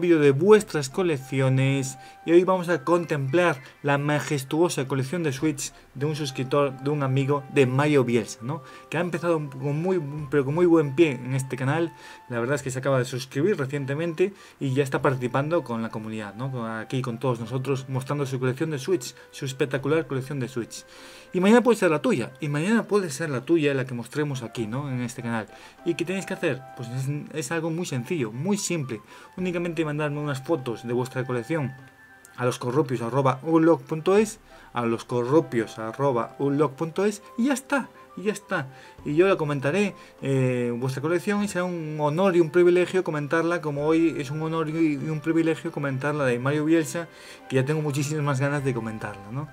vídeo de vuestras colecciones y hoy vamos a contemplar la majestuosa colección de Switch de un suscriptor, de un amigo de Mario Bielsa, Que ha empezado con muy, pero con muy buen pie en este canal, la verdad es que se acaba de suscribir recientemente y ya está participando con la comunidad, Aquí con todos nosotros mostrando su colección de Switch, su espectacular colección de Switch. Y mañana puede ser la tuya. Y mañana puede ser la tuya, la que mostremos aquí, ¿no? En este canal. ¿Y qué tenéis que hacer? Pues es, algo muy sencillo, muy simple. Únicamente mandarme unas fotos de vuestra colección a los a los y ya está y ya está. Y yo la comentaré eh, vuestra colección y será un honor y un privilegio comentarla, como hoy es un honor y un privilegio comentarla de Mario Bielsa, que ya tengo muchísimas más ganas de comentarla, ¿no?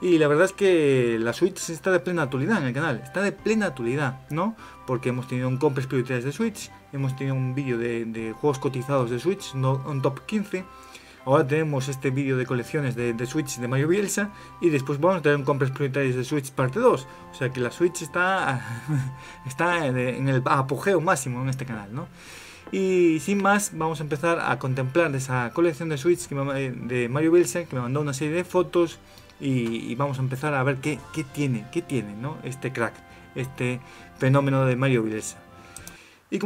Y la verdad es que la Switch está de plena actualidad en el canal, está de plena actualidad, ¿no? Porque hemos tenido un compras prioritarias de Switch, hemos tenido un vídeo de, juegos cotizados de Switch, un top 15. Ahora tenemos este vídeo de colecciones de, Switch de Mario Bielsa y después vamos a tener un compras prioritarias de Switch parte 2. O sea que la Switch está, está en el apogeo máximo en este canal, ¿no? Y sin más, vamos a empezar a contemplar esa colección de Switch eh, de Mario Bielsa que me mandó una serie de fotos, y, vamos a empezar a ver qué, tiene, qué tiene este crack, este fenómeno de Mario Vilesa. Y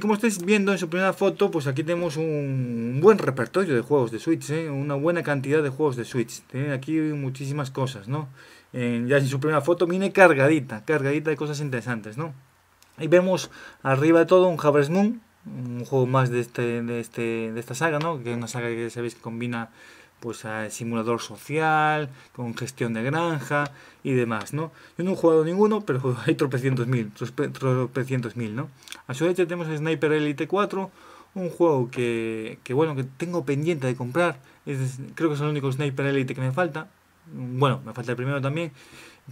como, y estáis viendo en su primera foto, pues aquí tenemos un buen repertorio de juegos de Switch, ¿eh? una buena cantidad de juegos de Switch. Tienen ¿eh? aquí muchísimas cosas, ¿no? ya en su primera foto viene cargadita, cargadita de cosas interesantes, ¿no? Y vemos arriba de todo un Harvest Moon, un juego más de, este, de, este, de esta saga, ¿no? Que es una saga que sabéis que combina pues a simulador social, con gestión de granja y demás, ¿no? Yo no he jugado ninguno, pero hay tropecientos mil, tropecientos mil, ¿no? A su derecha tenemos Sniper Elite 4, un juego que, bueno, que tengo pendiente de comprar, creo que es el único Sniper Elite que me falta, bueno, me falta el primero también,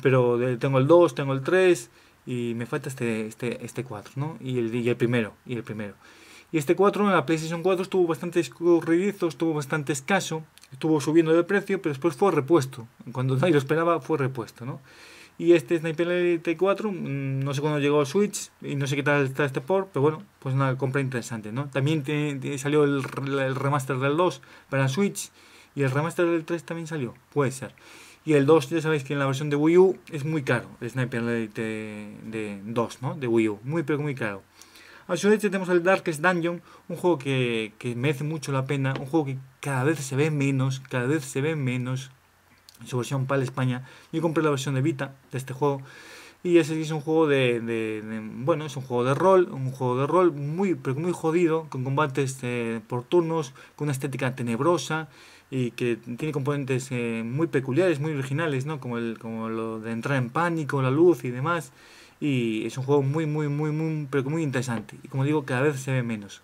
pero tengo el 2, tengo el 3 y me falta este, este, este 4, ¿no? y el primero, y el primero. Y este 4 en la PlayStation 4 estuvo bastante escurridizo, estuvo bastante escaso, estuvo subiendo de precio, pero después fue repuesto. Cuando nadie lo esperaba, fue repuesto, ¿no? Y este Sniper Elite 4, mm, no sé cuándo llegó a Switch y no sé qué tal está este port, pero bueno, pues una compra interesante, ¿no? También salió el, remaster del 2 para Switch y el remaster del 3 también salió, puede ser. Y el 2, ya sabéis que en la versión de Wii U es muy caro, el Sniper Elite de, 2, ¿no? De Wii U, muy pero muy caro. A su derecha tenemos el Darkest Dungeon, un juego que, merece mucho la pena, un juego que cada vez se ve menos, cada vez se ve menos, su versión para España. Yo compré la versión de Vita de este juego. Y ese es un juego de, Bueno, es un juego de rol, un juego de rol muy, pero jodido, con combates eh, por turnos, con una estética tenebrosa y que tiene componentes eh, muy peculiares, muy originales, ¿no? Como, el, como lo de entrar en pánico, la luz y demás. Y es un juego muy, muy, muy, muy, pero muy interesante. Y como digo, cada vez se ve menos.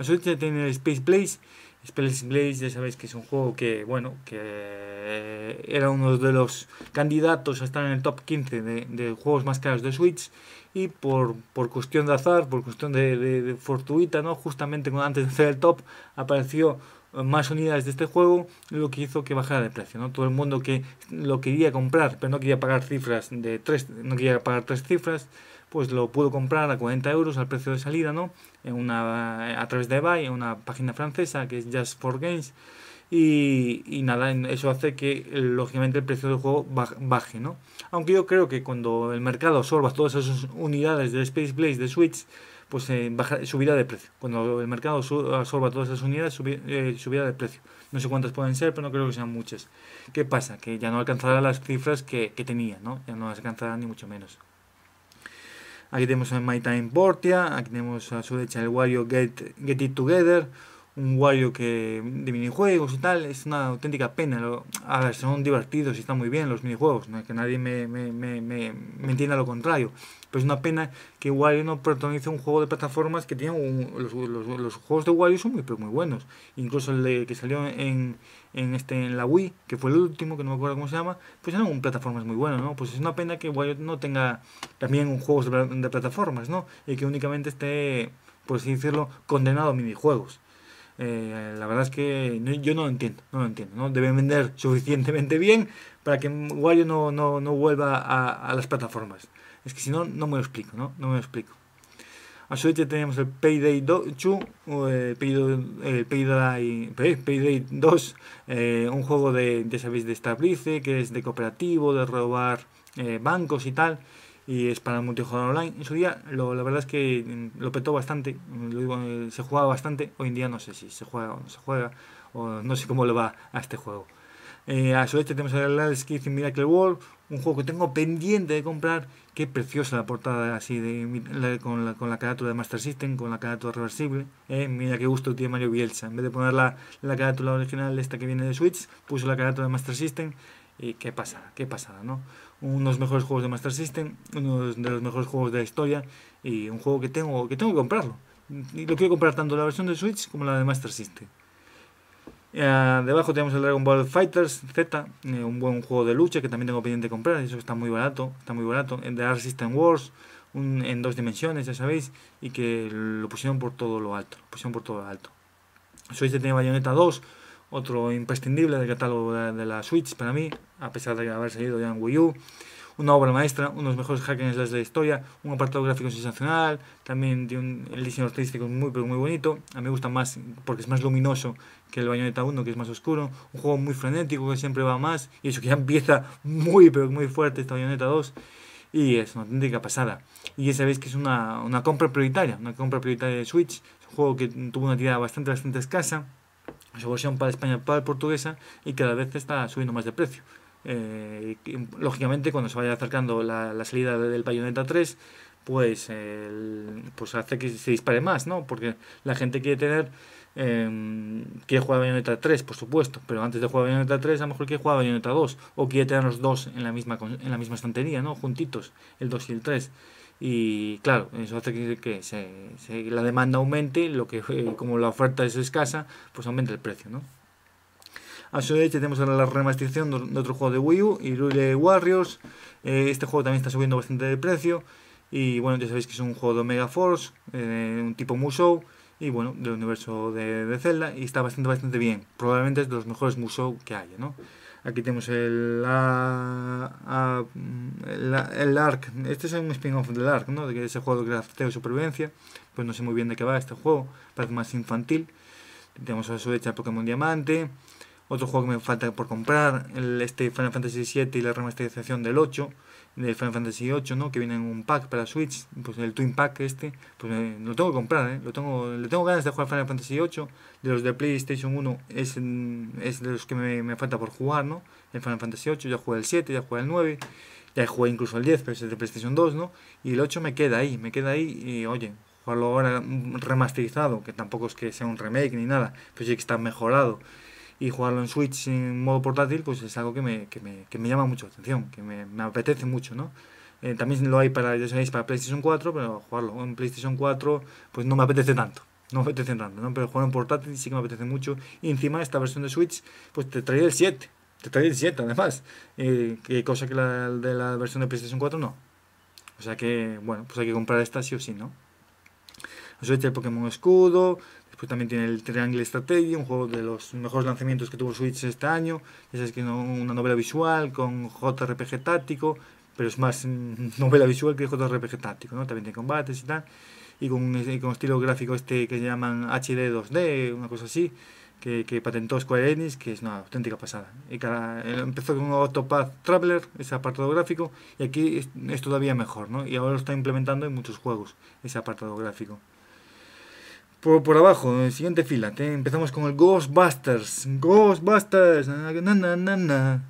ya tiene el Space Place. Space Blaze ya sabéis que es un juego que, bueno, que era uno de los candidatos a estar en el top 15 de, juegos más caros de Switch y por, por cuestión de azar, por cuestión de, fortuita, ¿no? justamente antes de hacer el top apareció más unidades de este juego, lo que hizo que bajara de precio. ¿no? Todo el mundo que lo quería comprar, pero no quería pagar cifras de tres, no quería pagar tres cifras, pues lo pudo comprar a 40 euros al precio de salida, ¿no? En una, a través de eBay, en una página francesa que es Just for Games. Y, y, nada, eso hace que lógicamente el precio del juego baje, ¿no? Aunque yo creo que cuando el mercado absorba todas esas unidades de Space Blaze de Switch, pues eh, subida de precio. Cuando el mercado absorba todas esas unidades, eh, subida de precio. No sé cuántas pueden ser, pero no creo que sean muchas. ¿Qué pasa? Que ya no alcanzará las cifras que, tenía, ¿no? Ya no las alcanzará ni mucho menos. Aquí tenemos a Time Portia, aquí tenemos a su derecha el Wario Get, Get It Together, un Wario que de minijuegos y tal, es una auténtica pena. a ver, son divertidos y están muy bien los minijuegos, ¿no? que nadie me, me, me, me, entienda lo contrario. Pues es una pena que Wario no protagonice un juego de plataformas que tiene los, juegos de Wario son muy, pero muy buenos. Incluso el que salió en, en, este, en la Wii, que fue el último, que no me acuerdo cómo se llama, pues eran un plataformas muy bueno, ¿no? Pues es una pena que Wario no tenga también un juego de, plataformas, ¿no? Y que únicamente esté, por así decirlo, condenado a minijuegos. Eh, la verdad es que yo no lo entiendo, no entiendo, ¿no? Deben vender suficientemente bien para que Wario no, no, vuelva a, las plataformas. Es que si no, no me lo explico, ¿no? No me lo explico. A su vez tenemos el Payday 2, eh, eh, eh, un juego de, sabéis, de establece que es de cooperativo, de robar bancos y tal, y es para multijugador online. En su día, lo, la verdad es que mm, lo petó bastante, se jugaba bastante, hoy en día no sé si se juega o no se juega, o no sé cómo le va a este juego. a su vez tenemos el Alice Kids Miracle World, un juego que tengo pendiente de comprar. Qué preciosa la portada así de, con, la, con la carátula de Master System, con la carátula reversible. Eh, mira qué gusto tiene Mario Bielsa. En vez de poner la, carátula original, esta que viene de Switch, puso la carátula de Master System. Y qué pasada, qué pasada, ¿no? Uno de los mejores juegos de Master System, uno de los mejores juegos de la historia y un juego que tengo que, tengo que comprarlo. Y lo quiero comprar tanto la versión de Switch como la de Master System. Eh, debajo tenemos el Dragon Ball Fighters Z, eh, un buen juego de lucha que también tengo pendiente de comprar, eso está muy barato, está muy barato. El The Art System Wars, en dos dimensiones, ya sabéis, y que lo pusieron por todo lo alto, pusieron por todo lo alto. Switch tiene Bayonetta 2, otro imprescindible del catálogo de, la Switch para mí, a pesar de haber salido ya en Wii U. Una obra maestra, uno de los mejores hackers de la historia, un apartado gráfico sensacional, también tiene un diseño artístico muy muy bonito. A mí me gusta más porque es más luminoso que el Bayonetta 1, que es más oscuro, un juego muy frenético que siempre va más, y eso que ya empieza muy, pero muy fuerte esta Bayonetta 2, y es una auténtica pasada. Y ya sabéis que es una, compra prioritaria, una compra prioritaria de Switch, un juego que tuvo una tirada bastante, bastante escasa, su versión para España, para portuguesa, y cada vez está subiendo más de precio. Eh, lógicamente, cuando se vaya acercando la, salida del Bayonetta 3, pues, pues hace que se dispare más, ¿no? Porque la gente quiere tener eh, quiere jugar a Bayonetta 3, por supuesto, pero antes de jugar a Bayonetta 3, a lo mejor quiere jugar a Bayonetta 2, o quiere tener los dos en la misma, en la misma estantería, ¿no? Juntitos, el 2 y el 3. Y claro, eso hace que, la demanda aumente, lo que eh, como la oferta es escasa, pues aumenta el precio, ¿no? A su derecha tenemos ahora la remasterización de otro juego de Wii U, Irule Warriors. Eh, este juego también está subiendo bastante de precio. Y bueno, ya sabéis que es un juego de Omega Force, eh, un tipo Musou y bueno, del universo de, Zelda y está bastante, bastante bien. Probablemente es de los mejores Musou que haya, ¿no? Aquí tenemos mm, el, Ark, Este es un spin-off del Ark, ¿no? De ese juego de crafteo y supervivencia. Pues no sé muy bien de qué va este juego. Parece más infantil. Tenemos a su derecha Pokémon Diamante. Otro juego que me falta por comprar. El, este Final Fantasy VII y la remasterización del 8 de Final Fantasy VIII, ¿no? Que viene en un pack para Switch, pues el Twin Pack este, pues eh, lo tengo que comprar, ¿eh? Lo tengo, le tengo ganas de jugar Final Fantasy VIII, de los de PlayStation 1 es, mm, es de los que me, me falta por jugar, ¿no? El Final Fantasy VIII, ya jugué el 7, ya jugué el 9, ya jugué incluso el 10, pero es de PlayStation 2, ¿no? Y el 8 me queda ahí, me queda ahí y oye, jugarlo ahora mm, remasterizado, que tampoco es que sea un remake ni nada, pero sí que está mejorado y jugarlo en Switch en modo portátil, pues es algo que me, llama mucho la atención, que me, apetece mucho, ¿no? Eh, también lo hay para, ya para PlayStation 4, pero jugarlo en PlayStation 4 pues no me apetece tanto. No me apetece tanto, ¿no? Pero jugarlo en portátil sí que me apetece mucho. Y encima esta versión de Switch, pues te trae el 7. Te trae el 7 además. Eh, cosa que la de la versión de PlayStation 4 no. O sea que, bueno, pues hay que comprar esta sí o sí, ¿no? Switch el Pokémon Escudo, pues, también tiene el Triangle Strategy, un juego de los mejores lanzamientos que tuvo Switch este año. Ya sabes que es una novela visual con JRPG táctico, pero es más mm, novela visual que JRPG táctico, ¿no? También tiene combates y tal. Y con, estilo gráfico este que llaman HD 2D, una cosa así, que, patentó Square Enix, que es una auténtica pasada. Y eh, empezó con un Autopath Traveler, ese apartado gráfico, y aquí es, todavía mejor, ¿no? Y ahora lo está implementando en muchos juegos, ese apartado gráfico por, abajo, en siguiente fila. empezamos con el Ghostbusters. Ghostbusters. Na,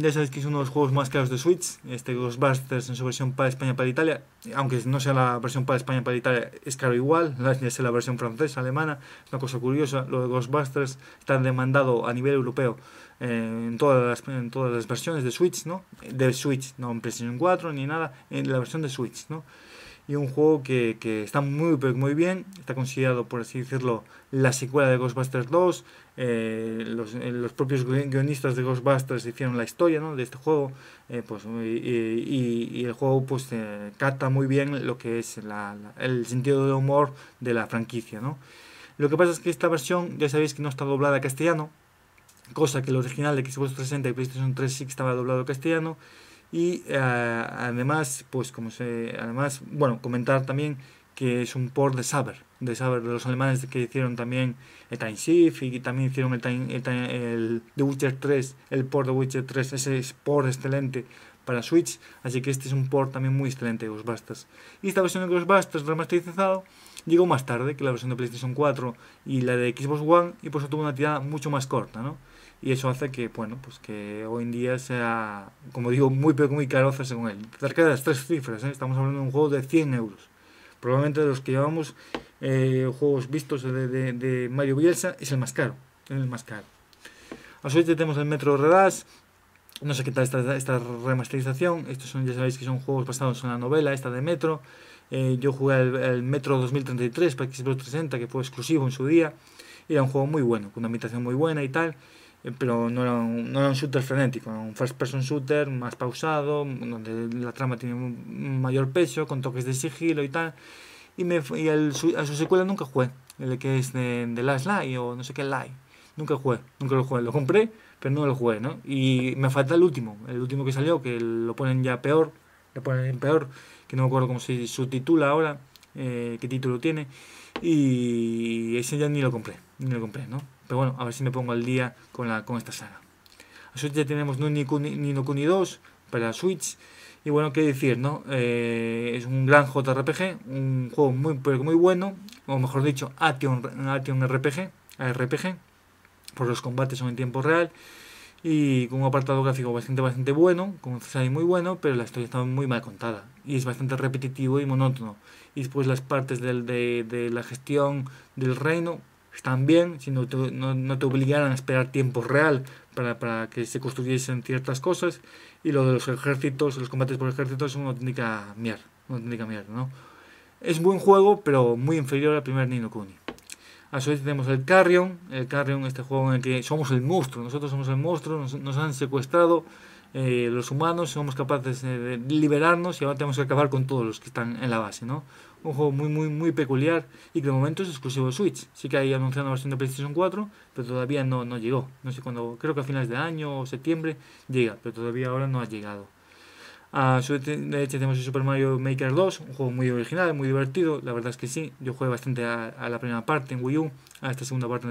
ya sabéis que es uno de los juegos más caros de Switch. Este Ghostbusters en su versión para España, para Italia. Aunque no sea la versión para España, para Italia, es caro igual. Ya sea la versión francesa, alemana. Es una cosa curiosa. Lo de Ghostbusters está demandado a nivel europeo eh, en, todas las, en todas las versiones de Switch, ¿no? De Switch, no en PlayStation 4 ni nada. En la versión de Switch, ¿no? y un juego que, está muy, muy bien. Está considerado, por así decirlo, la secuela de Ghostbusters 2. Eh, eh, los, propios guionistas de Ghostbusters hicieron la historia de este juego. Eh, pues, y, el juego pues, capta muy bien lo que es el sentido de humor de la franquicia. Lo que pasa es que esta versión, ya sabéis que no está doblada a castellano. Cosa que el original de Xbox 360 y PlayStation 3 sí estaba doblado a castellano y eh, además pues como se además bueno comentar también que es un port de Saber de Saber de los alemanes que hicieron también el Time Shift y también hicieron el, The Witcher 3 el port de Witcher 3 ese es port excelente para Switch así que este es un port también muy excelente de Ghostbusters y esta versión de Ghostbusters remasterizado llegó más tarde que la versión de PlayStation 4 y la de Xbox One y por eso tuvo una tirada mucho más corta no y eso hace que, bueno, pues que hoy en día sea, como digo, muy muy caro hacerse con él. Cerca de las tres cifras, ¿eh? estamos hablando de un juego de 100 euros. Probablemente de los que llevamos eh, juegos vistos de, Mario Bielsa es el más caro, es el más caro. A su vez tenemos el Metro Redas, no sé qué tal esta, remasterización, estos son, ya sabéis que son juegos basados en la novela, esta de Metro. Eh, yo jugué el, Metro 2033 para Xbox 360, que fue exclusivo en su día. Era un juego muy bueno, con una ambientación muy buena y tal. Eh, pero no era, un, no shooter frenético, era un first person shooter más pausado, donde la trama tiene un mayor peso, con toques de sigilo y tal. Y, me, y el, a su secuela nunca jugué, el que es de, Last Light o no sé qué Light. Nunca jugué, nunca lo jugué. Lo compré, pero no lo jugué, ¿no? Y me falta el último, el último que salió, que lo ponen ya peor, lo ponen peor, que no me acuerdo cómo se subtitula ahora, eh, qué título tiene. Y ese ya ni lo compré, ni lo compré, ¿no? Pero bueno, a ver si me pongo al día con, la, con esta saga. Así ya tenemos Nino Kuni, 2 para Switch. Y bueno, qué decir, ¿no? Eh, es un gran JRPG, un juego muy, muy bueno, o mejor dicho, Action, RPG, RPG, por los combates son en tiempo real y con un apartado gráfico bastante bastante bueno, con un CSI muy bueno, pero la historia está muy mal contada y es bastante repetitivo y monótono. Y después las partes de, de, la gestión del reino están bien, si no te, no, te obligaran a esperar tiempo real para, para, que se construyesen ciertas cosas. Y lo de los ejércitos, los combates por ejércitos, es una auténtica mierda. Una un ¿no? Es buen juego, pero muy inferior al primer Nino Kuni. A su vez tenemos el Carrion. El Carrion, este juego en el que somos el monstruo. Nosotros somos el monstruo, nos, han secuestrado. Eh, los humanos somos capaces de liberarnos y ahora tenemos que acabar con todos los que están en la base, ¿no? un juego muy, muy, muy peculiar y que de momento es exclusivo de Switch. Sí que hay anunciado una versión de PlayStation 4, pero todavía no, no llegó. No sé cuándo, creo que a finales de año o septiembre llega, pero todavía ahora no ha llegado. A hecho tenemos el Super Mario Maker 2, un juego muy original, muy divertido, la verdad es que sí, yo jugué bastante a, la primera parte en Wii U, a esta segunda parte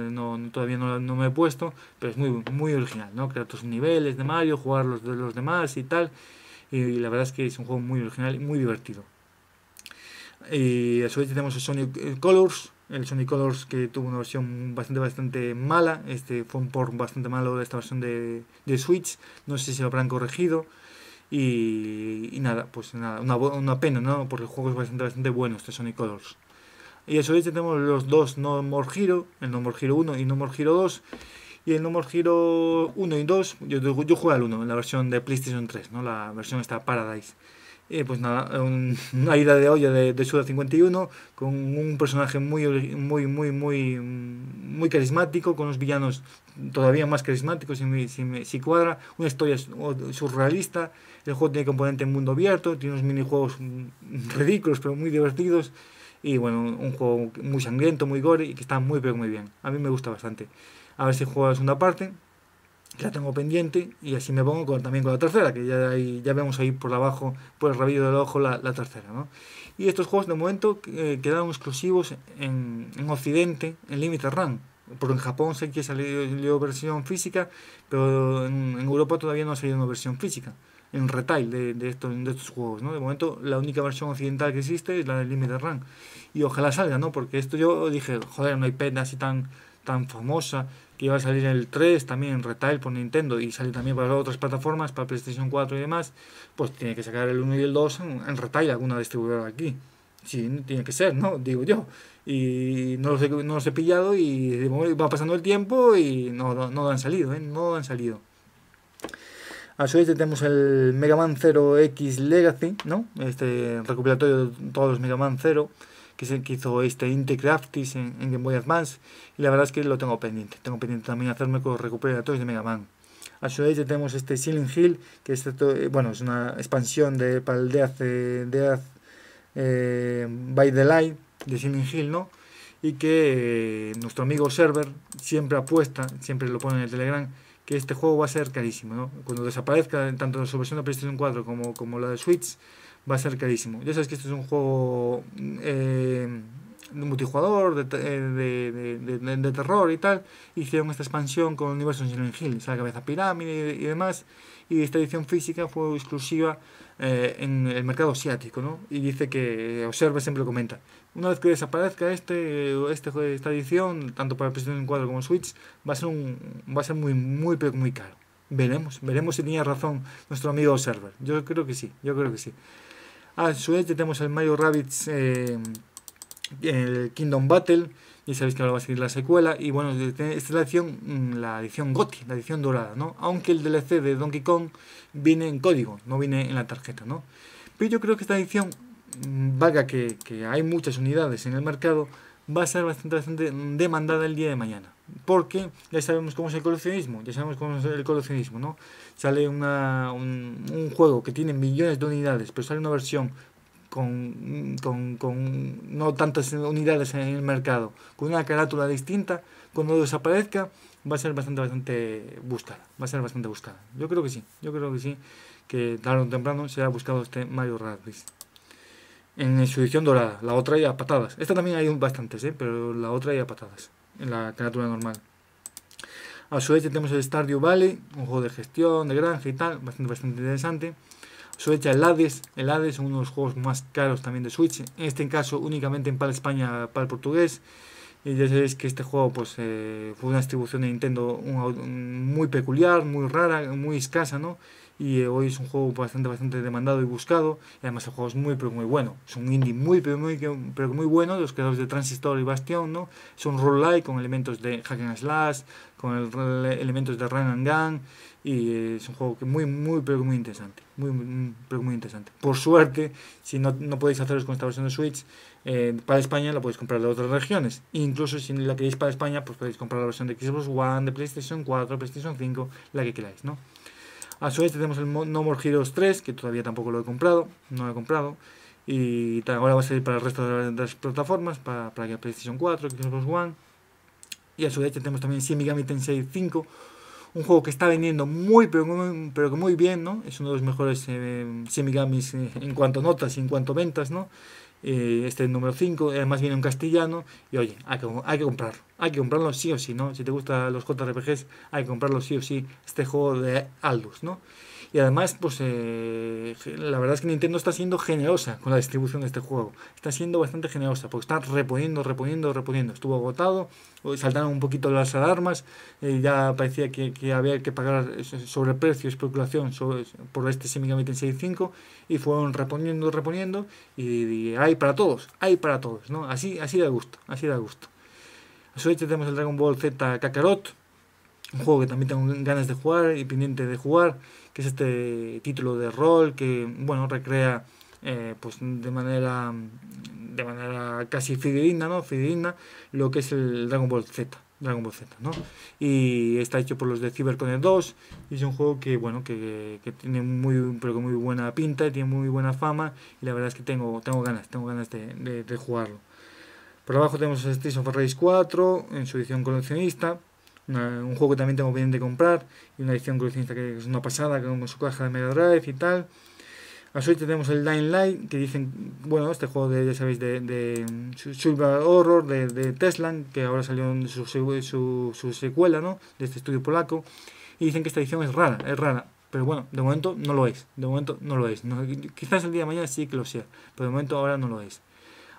todavía no, me he puesto, pero es muy, muy original, ¿no? Crear tus niveles de Mario, jugar los de los demás y tal, y la verdad es que es un juego muy original y muy divertido. Y a su vez tenemos el Sonic eh, Colors, el Sonic Colors que tuvo una versión bastante bastante mala, este fue un por bastante malo de esta versión de, Switch, no sé si lo habrán corregido y, nada, pues nada, una, pena, ¿no? Porque el juego es bastante bueno este Sonic Colors. Y a su vez tenemos los dos No More Hero, el No More Hero 1 y No More Hero 2. Y el No More Hero 1 y 2, yo, yo jugué al 1, en la versión de PlayStation 3, ¿no? La versión está Paradise. Eh, pues nada, una ida de olla de, de 51, con un personaje muy, muy, muy, muy, muy carismático, con unos villanos todavía más carismáticos, si, si, cuadra, una historia surrealista, el juego tiene componente en mundo abierto, tiene unos minijuegos ridículos, pero muy divertidos, y bueno, un juego muy sangriento, muy gore, y que está muy, pero muy bien. A mí me gusta bastante. A ver si juega la segunda parte que la tengo pendiente y así me pongo también con la tercera, que ya, ya vemos ahí por abajo, por el rabillo del ojo, la, tercera. ¿no? Y estos juegos de momento eh, quedaron exclusivos en, en Occidente, en Limited Run, porque en Japón sé que salió, versión física, pero en, Europa todavía no ha salido una versión física, en retail de, de, estos, juegos. ¿no? De momento la única versión occidental que existe es la de Limited Run. Y ojalá salga, ¿no? porque esto yo dije, joder, no hay pena así tan, tan famosa que iba a salir el 3 también, en Retail por Nintendo, y sale también para otras plataformas, para PlayStation 4 y demás, pues tiene que sacar el 1 y el 2 en, Retail alguna distribuidora aquí. Sí, tiene que ser, ¿no? Digo yo. Y no los he, no pillado y va pasando el tiempo y no, no, han salido, ¿eh? No han salido. A su vez tenemos el Mega Man 0X Legacy, ¿no? Este recopilatorio de todos los Mega Man 0 que es el que hizo este Inte en, Game Boy Advance. Y la verdad es que lo tengo pendiente. Tengo pendiente también hacerme con los recuperatorios de Mega Man. A su vez ya tenemos este Ceiling Hill, que es, eh, bueno, es una expansión de, para el Death, eh, eh, by the Light de Ceiling Hill, ¿no? Y que nuestro amigo Server siempre apuesta, siempre lo pone en el Telegram, que este juego va a ser carísimo, Cuando desaparezca tanto la versión de PlayStation 4 como, como la de Switch, va a ser carísimo. Ya sabes que esto es un juego eh, multijugador, eh, de, de, de, terror y tal. Hicieron esta expansión con el universo en Silent Hill, la cabeza pirámide y, demás. Y esta edición física fue exclusiva eh, en el mercado asiático, ¿no? Y dice que, Observer siempre comenta. Una vez que desaparezca este, este, esta edición, tanto para PlayStation 4 como Switch, va a ser, un, va a ser muy, muy, muy caro. Veremos, veremos si tenía razón nuestro amigo Observer. Yo creo que sí, yo creo que sí. A ah, vez, ya tenemos el Mario Rabbits, eh, el Kingdom Battle. Ya sabéis que ahora va a seguir la secuela. Y bueno, este, esta es la edición, mm, la edición GOTI, la edición dorada, ¿no? Aunque el DLC de Donkey Kong viene en código, no viene en la tarjeta, Pero yo creo que esta edición, mm, vaga que, que hay muchas unidades en el mercado, va a ser bastante, bastante demandada el día de mañana. Porque ya sabemos cómo es el coleccionismo, ya sabemos cómo es el coleccionismo, ¿no? Sale una, un, juego que tiene millones de unidades, pero sale una versión con, con, con, no tantas unidades en el mercado, con una carátula distinta, cuando desaparezca va a ser bastante, bastante buscada, va a ser bastante buscada. Yo creo que sí, yo creo que sí, que tarde o temprano será buscado este Mario Radcliffe en su edición dorada. La otra ya patadas. Esta también hay bastantes, ¿eh? pero la otra ya patadas. En la criatura normal. A su vez tenemos el Stardew Valley, un juego de gestión, de granja y tal, bastante, interesante. A su vez el Hades, el Hades, uno de juegos más caros también de Switch. En este caso únicamente en PAL España, PAL Portugués. Y ya sabéis que este juego pues, eh, fue una distribución de Nintendo muy peculiar, muy rara, muy escasa, ¿no? y hoy es un juego bastante bastante demandado y buscado y además el juego es muy pero muy bueno es un indie muy pero muy pero muy bueno los creadores de Transistor y Bastión, no es un roguelike con elementos de hack and slash con elementos de run and gun y es un juego que muy muy pero muy interesante muy, pero muy interesante por suerte si no, no podéis haceros con esta versión de Switch eh, para España la podéis comprar de otras regiones incluso si la queréis para España pues podéis comprar la versión de Xbox One de PlayStation 4 PlayStation 5 la que queráis no a su vez tenemos el No More Heroes 3, que todavía tampoco lo he comprado, no lo he comprado. Y ahora va a salir para el resto de las plataformas, para, para PlayStation 4, los One. Y a su vez tenemos también Shin Tensei 5, un juego que está vendiendo muy, pero, que muy bien, ¿no? Es uno de los mejores eh, eh en cuanto a notas y en cuanto a ventas, ¿no? Eh, este número 5, eh, más bien un castellano, y oye, hay que, hay que comprarlo, hay que comprarlo sí o sí, ¿no? Si te gustan los JRPGs, hay que comprarlo sí o sí, este juego de Aldus, ¿no? Y además, pues eh, la verdad es que Nintendo está siendo generosa con la distribución de este juego. Está siendo bastante generosa porque está reponiendo, reponiendo, reponiendo. Estuvo agotado, saltaron un poquito las alarmas, eh, ya parecía que, había que pagar eh, sobreprecio, especulación por este semi 65 en 6.5, y fueron reponiendo, reponiendo y, hay para todos, hay para todos, ¿no? Así, así da gusto, así da gusto. A su vez tenemos el Dragon Ball Z Kakarot, un juego que también tengo ganas de jugar y pendiente de jugar, es este título de rol que, bueno, recrea eh, pues, de manera de manera casi fidedigna, ¿no? lo que es el Dragon Ball Z. Dragon Z, Y está hecho por los de CyberConnect 2 y es un juego que, bueno, que, tiene muy, muy buena pinta y tiene muy buena fama y la verdad es que tengo, tengo ganas, tengo ganas de, jugarlo. Por abajo tenemos Streets of Race 4 en su edición coleccionista un juego que también tengo pendiente de comprar y una edición coleccionista que es una pasada con su caja de Mega Drive y tal. A su vez tenemos el Dying Light, que dicen, bueno, este juego de, ya sabéis, de, de mm, Horror, de, de Teslan, que ahora salió su, su, secuela, ¿no? De este estudio polaco. Y dicen que esta edición es rara, es rara. Pero bueno, de momento no lo es. De momento no lo es. quizás el día de mañana sí que lo sea. Pero de momento ahora no lo es.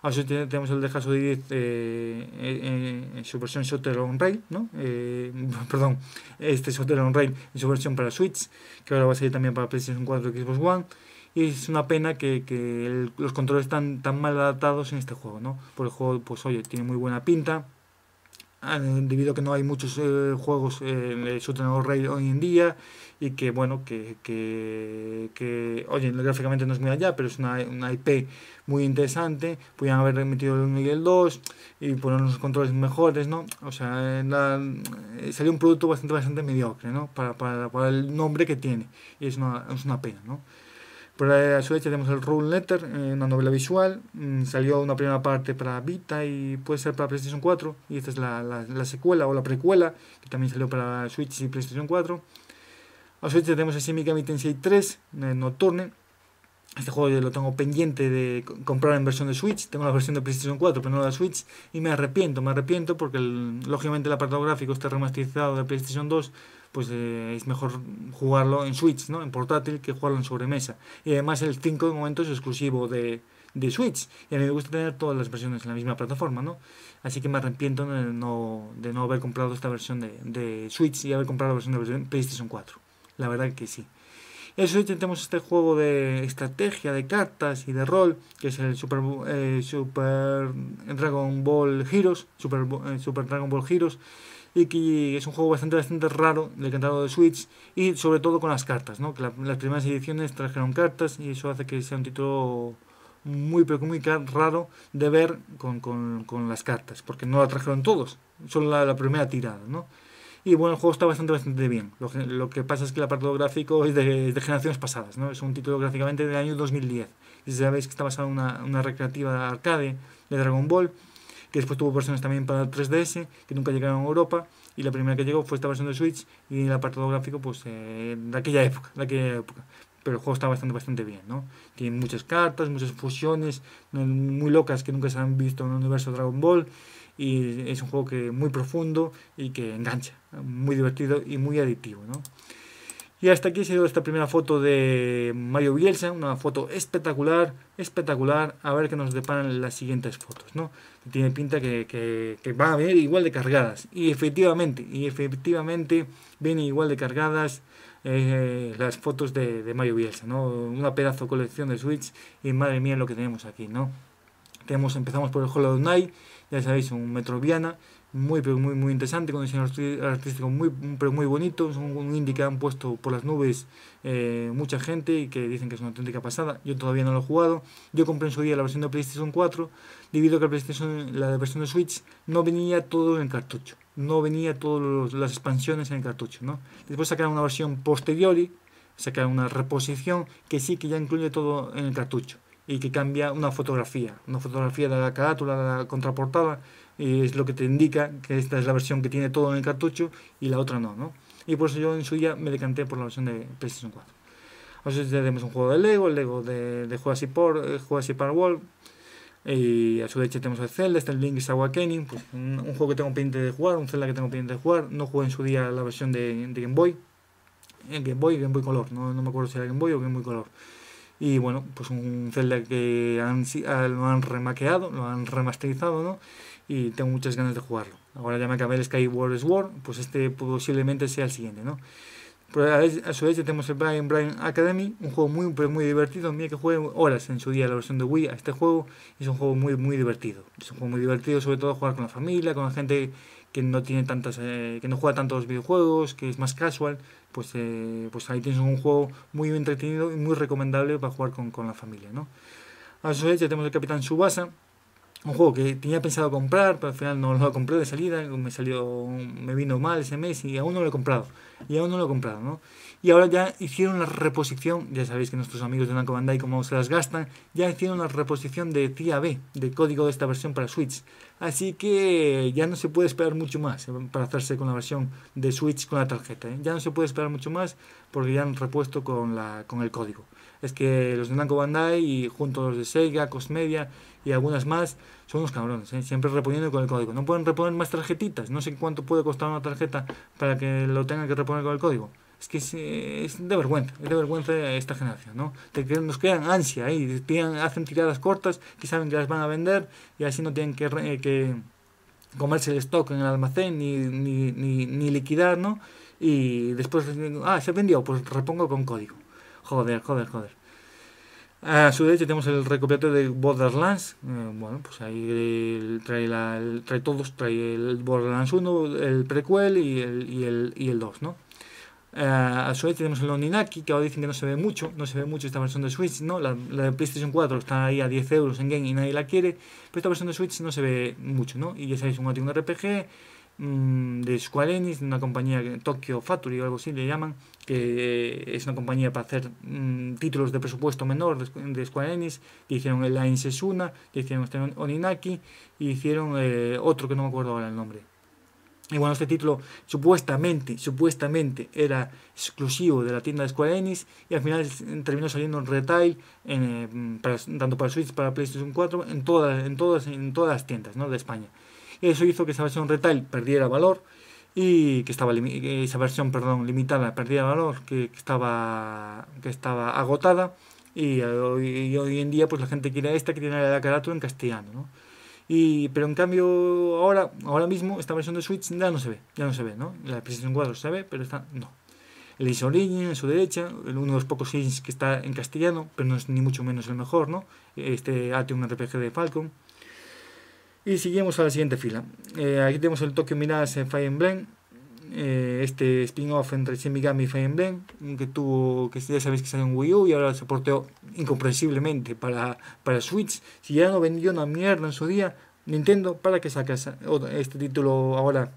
Así ah, tenemos el de 10 este, eh, eh, en su versión Shutter on Rail, ¿no? Eh, perdón, este Shutter on Rail en su versión para Switch, que ahora va a salir también para PlayStation 4 y Xbox One. Y es una pena que, que los controles están tan mal adaptados en este juego, ¿no? Por el juego, pues oye, tiene muy buena pinta debido a que no hay muchos eh, juegos en el Shooter hoy en día y que bueno que, que, oye gráficamente no es muy allá pero es una, IP muy interesante podían haber remitido el 1 2 y poner unos controles mejores no o sea eh, salió un producto bastante bastante mediocre no para, para, el nombre que tiene y es una, es una pena no para a su tenemos el Rune Letter, eh, una novela visual. Mm, salió una primera parte para Vita y puede ser para PlayStation 4. Y esta es la, secuela o la precuela, que también salió para Switch y PlayStation 4. A su tenemos el Shin Megami Tensei 3, eh, Nocturne. Este juego yo lo tengo pendiente de comprar en versión de Switch. Tengo la versión de PlayStation 4, pero no la Switch. Y me arrepiento, me arrepiento porque lógicamente el apartado gráfico está remasterizado de PlayStation 2. Pues eh, es mejor jugarlo en Switch, ¿no? En portátil que jugarlo en sobremesa. Y además el 5 de momento es exclusivo de, Switch. Y a mí me gusta tener todas las versiones en la misma plataforma, ¿no? Así que me arrepiento de no, de no haber comprado esta versión de, de Switch y haber comprado la versión de PlayStation 4. La verdad que sí. Eso tenemos este juego de estrategia, de cartas y de rol, que es el Super, eh, Dragon Ball Heroes, Super, eh, Super Dragon Ball Heroes, y que es un juego bastante, raro, de cantado de Switch, y sobre todo con las cartas, ¿no? que las primeras ediciones trajeron cartas y eso hace que sea un título muy, raro de ver con, las cartas, porque no la trajeron todos, solo la, la primera tirada, ¿no? Y bueno, el juego está bastante, bastante bien. Lo que, pasa es que el apartado gráfico es de, generaciones pasadas, ¿no? Es un título gráficamente del año 2010. Y si sabéis que está basado en una, una recreativa arcade de Dragon Ball, que después tuvo versiones también para 3DS, que nunca llegaron a Europa, y la primera que llegó fue esta versión de Switch, y el apartado gráfico, pues, eh, de aquella época, de aquella época. Pero el juego está bastante, bastante bien, ¿no? Tiene muchas cartas, muchas fusiones muy locas que nunca se han visto en el universo de Dragon Ball, y es un juego que muy profundo y que engancha, muy divertido y muy adictivo, ¿no? Y hasta aquí ha sido esta primera foto de Mario Bielsa, una foto espectacular, espectacular, a ver qué nos deparan las siguientes fotos, ¿no? Tiene pinta que, que, van a venir igual de cargadas, y efectivamente, y efectivamente vienen igual de cargadas eh, las fotos de, Mario Bielsa, ¿no? Una pedazo colección de Switch, y madre mía lo que tenemos aquí, ¿no? Tenemos, empezamos por el Hollow Knight, ya sabéis, un metro muy, pero muy, muy interesante, con diseño artístico muy, pero muy bonito, es un, indie que han puesto por las nubes eh, mucha gente y que dicen que es una auténtica pasada, yo todavía no lo he jugado, yo compré en su día la versión de PlayStation 4, debido que la, versión de Switch no venía todo en cartucho, no venía todas las expansiones en el cartucho, ¿no? Después sacaron una versión posteriori, sacaron una reposición que sí que ya incluye todo en el cartucho y que cambia una fotografía, una fotografía de la carátula, de la contraportada, y es lo que te indica que esta es la versión que tiene todo en el cartucho y la otra no, ¿no? Y por eso yo en su día me decanté por la versión de PlayStation 4. Entonces tenemos un juego de Lego, el Lego de, de por Park, y eh, World, y a su derecha tenemos el Zelda, está el Link y Awakening, pues un, juego que tengo pendiente de jugar, un Zelda que tengo pendiente de jugar, no jugué en su día la versión de, de Game Boy, en eh, Game Boy, Game Boy Color, no, no me acuerdo si era Game Boy o Game Boy Color. Y bueno, pues un Zelda que han, ah, lo han remaqueado, lo han remasterizado, ¿no? Y tengo muchas ganas de jugarlo. Ahora ya me acabé el Skyward Sword, pues este posiblemente sea el siguiente, ¿no? Pero pues a su vez ya tenemos el Brian Brian Academy, un juego muy, muy divertido. Mira que jugué horas en su día la versión de Wii a este juego. Es un juego muy, muy divertido. Es un juego muy divertido, sobre todo jugar con la familia, con la gente que no tiene tantas, eh, que no juega tantos videojuegos, que es más casual, pues, eh, pues ahí tienes un juego muy entretenido y muy recomendable para jugar con, la familia, ¿no? A su vez ya tenemos el Capitán Subasa, un juego que tenía pensado comprar, pero al final no lo compré de salida, me salió, me vino mal ese mes y aún no lo he comprado, y aún no lo he comprado, ¿no? Y ahora ya hicieron la reposición, ya sabéis que nuestros amigos de Namco Bandai como se las gastan, ya hicieron la reposición de TIA B, del código de esta versión para Switch. Así que ya no se puede esperar mucho más eh, para hacerse con la versión de Switch con la tarjeta, ¿eh? ya no se puede esperar mucho más porque ya han repuesto con, la, con el código es que los de Nanko Bandai y junto a los de Sega, Cosmedia y algunas más son unos cabrones, ¿eh? siempre reponiendo con el código. No pueden reponer más tarjetitas, no sé cuánto puede costar una tarjeta para que lo tengan que reponer con el código. Es que es, de vergüenza, es de vergüenza esta generación, ¿no? nos crean ansia ahí, hacen tiradas cortas que saben que las van a vender y así no tienen que, eh, comerse el stock en el almacén ni, liquidar, ¿no? Y después, ah, se vendió, pues repongo con código. Joder, joder, joder. A su derecha tenemos el recopilatorio de Borderlands. Eh, bueno, pues ahí trae, todos, trae el Borderlands 1, el prequel y el, y el, y el 2, ¿no? Eh, a su derecha tenemos el Oninaki, que ahora dicen que no se ve mucho, no se ve mucho esta versión de Switch, ¿no? La, de PlayStation 4 está ahí a 10 euros en game y nadie la quiere, pero esta versión de Switch no se ve mucho, ¿no? Y ya sabéis, un RPG Mm, de Square Enix, una compañía Tokyo Factory o algo así le llaman, que es una compañía para hacer mm, títulos de presupuesto menor de, Square Enix, que hicieron el Line Sesuna, que hicieron este Oninaki, y hicieron eh, otro que no me acuerdo ahora el nombre. Y bueno, este título supuestamente, supuestamente era exclusivo de la tienda de Square Enix y al final terminó saliendo en retail, eh, mm, tanto para Switch, para PlayStation 4, en, todas en, todas, en todas las tiendas ¿no? de España. Eso hizo que esa versión retail perdiera valor y que estaba esa versión perdón limitada perdía valor que, estaba que estaba agotada eh, y hoy, en día pues la gente quiere esta que tiene la carátula en castellano ¿no? y pero en cambio ahora ahora mismo esta versión de Switch ya no se ve ya no se ve no la PlayStation 4 se ve pero está no el Is Origin en su derecha uno de los pocos Sims que está en castellano pero no es ni mucho menos el mejor no este Atium RPG de Falcon y seguimos a la siguiente fila. Eh, aquí tenemos el Tokyo Mirage Fire Emblem. Eh, este spin-off entre Shin y Fire Emblem. Que tuvo, que ya sabéis que salió en Wii U y ahora se porteó incomprensiblemente para, para Switch. Si ya no vendió una mierda en su día, Nintendo, ¿para qué sacas este título ahora?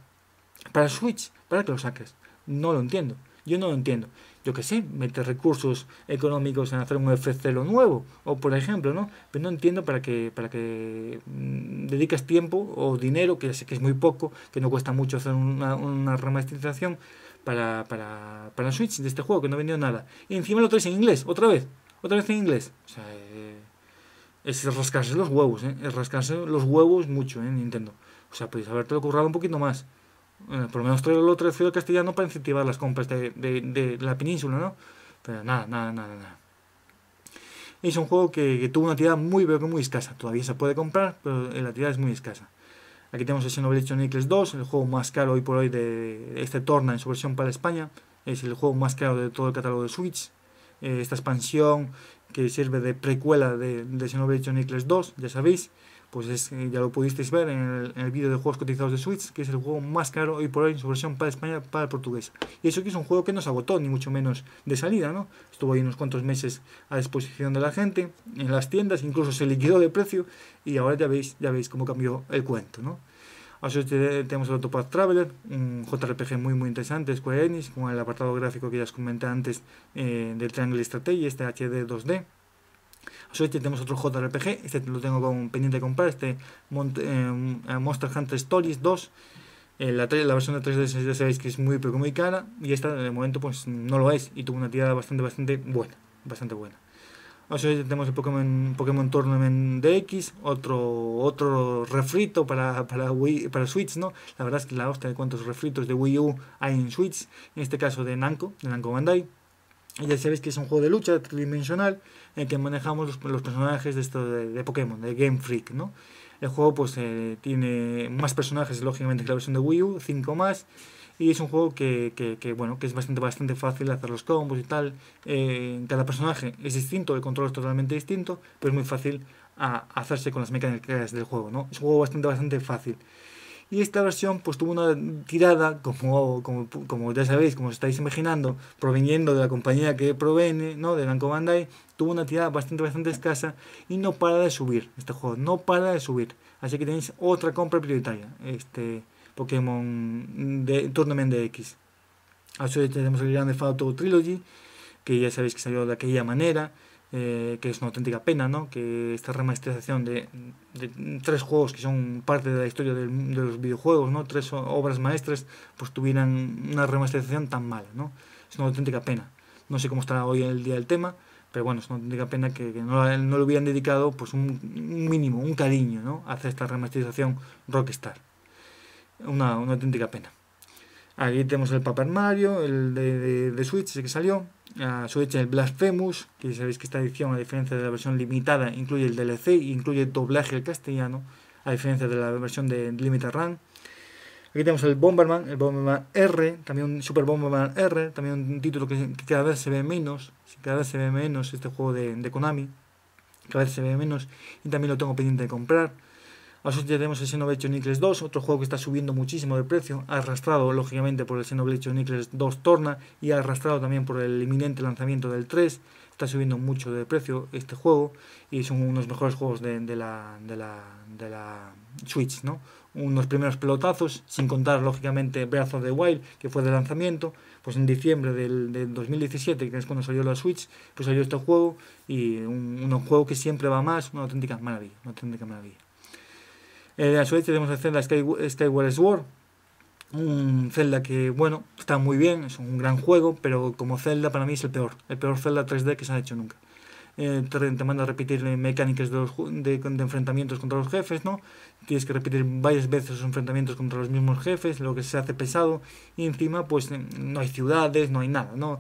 Para Switch, ¿para qué lo sacas? No lo entiendo. Yo no lo entiendo yo qué sé, meter recursos económicos en hacer un f lo nuevo, o por ejemplo, ¿no? Pero no entiendo para qué para que mm, dedicas tiempo o dinero, que sé que es muy poco, que no cuesta mucho hacer una, una remasterización para, para, Switch de este juego, que no ha vendido nada. Y encima lo traes en inglés, otra vez, otra vez en inglés. O sea, eh, es rascarse los huevos, ¿eh? Es rascarse los huevos mucho, en ¿eh? Nintendo. O sea, podéis haberte currado un poquito más. Eh, por lo menos lo traducido al castellano para incentivar las compras de, la península, ¿no? Pero nada, nada, nada, nada. Es un juego que, tuvo una tirada muy, pero muy escasa. Todavía se puede comprar, pero la tirada es muy escasa. Aquí tenemos el Xenoblade Chronicles 2, el juego más caro hoy por hoy de este Torna en su versión para España. Es el juego más caro de todo el catálogo de Switch. Eh, esta expansión que sirve de precuela de, de Xenoblade Chronicles 2, ya sabéis pues eh, ya lo pudisteis ver en el, vídeo de juegos cotizados de Switch, que es el juego más caro hoy por hoy en su versión para España, para el portugués. Y eso que es un juego que no se agotó, ni mucho menos de salida, ¿no? Estuvo ahí unos cuantos meses a disposición de la gente, en las tiendas, incluso se liquidó de precio, y ahora ya veis, ya veis cómo cambió el cuento, ¿no? Este, tenemos el Autopath Traveler, un JRPG muy muy interesante, Square Enix, con el apartado gráfico que ya os comenté antes eh, del Triangle Strategy, este HD 2D, este tenemos otro JRPG, este lo tengo con, pendiente de comprar, este eh, eh, Monster Hunter Stories 2. Eh, la, la, versión de 3DS que es muy pero muy cara y esta de momento pues no lo es y tuvo una tirada bastante bastante buena, bastante buena. Este tenemos el Pokémon, Pokémon Tournament DX, otro, otro refrito para, para, para Switch, ¿no? La verdad es que la hostia de cuántos refritos de Wii U hay en Switch, en este caso de Namco, de Namco Bandai. Ya sabéis que es un juego de lucha tridimensional en el que manejamos los, personajes de, esto, de, Pokémon, de Game Freak, ¿no? El juego pues eh, tiene más personajes, lógicamente, que la versión de Wii U, 5 más. Y es un juego que, que, bueno, que es bastante, bastante fácil hacer los combos y tal. Eh, cada personaje es distinto, el control es totalmente distinto, pero es muy fácil hacerse con las mecánicas del juego, ¿no? Es un juego bastante, bastante fácil. Y esta versión pues tuvo una tirada, como, como, ya sabéis, como os estáis imaginando, proveniendo de la compañía que proviene, ¿no? De Banco Bandai, tuvo una tirada bastante, bastante escasa y no para de subir. Este juego no para de subir. Así que tenéis otra compra prioritaria. Este Pokémon de Tournament de X. Así tenemos el grande Theft Trilogy, que ya sabéis que salió de aquella manera. Eh, que es una auténtica pena, ¿no? Que esta remasterización de, tres juegos que son parte de la historia de los videojuegos, ¿no? Tres obras maestras, pues tuvieran una remasterización tan mala, ¿no? Es una auténtica pena. No sé cómo estará hoy el día del tema, pero bueno, es una auténtica pena que, no, no, le hubieran dedicado pues un, mínimo, un cariño, ¿no? A hacer esta remasterización Rockstar. Una, una auténtica pena. Aquí tenemos el Paper Mario, el de, Switch, ese que salió. Ah, Switch el Blasphemous, que sabéis que esta edición, a diferencia de la versión limitada, incluye el DLC y incluye doblaje al castellano, a diferencia de la versión de Limited Run. Aquí tenemos el Bomberman, el Bomberman R, también un Super Bomberman R, también un título que, cada vez se ve menos, cada vez se ve menos este juego de, de Konami, cada vez se ve menos, y también lo tengo pendiente de comprar ya tenemos el Xenoblade Chronicles 2, otro juego que está subiendo muchísimo de precio, arrastrado lógicamente por el Xenoblade Chronicles 2 Torna y arrastrado también por el inminente lanzamiento del 3. Está subiendo mucho de precio este juego y son unos mejores juegos de, la, de, la, de la Switch, ¿no? unos primeros pelotazos, sin contar lógicamente Breath of the Wild, que fue de lanzamiento, pues en diciembre del, 2017, que es cuando salió la Switch, pues salió este juego y un, un juego que siempre va más, una auténtica maravilla, una auténtica maravilla a su vez tenemos el Zelda Sky, Skyward Sword, un Zelda que, bueno, está muy bien, es un gran juego, pero como Zelda para mí es el peor, el peor Zelda 3D que se ha hecho nunca. Eh, te, manda a repetir eh, mecánicas de, de, enfrentamientos contra los jefes, ¿no? Tienes que repetir varias veces los enfrentamientos contra los mismos jefes, lo que se hace pesado, y encima pues eh, no hay ciudades, no hay nada, ¿no?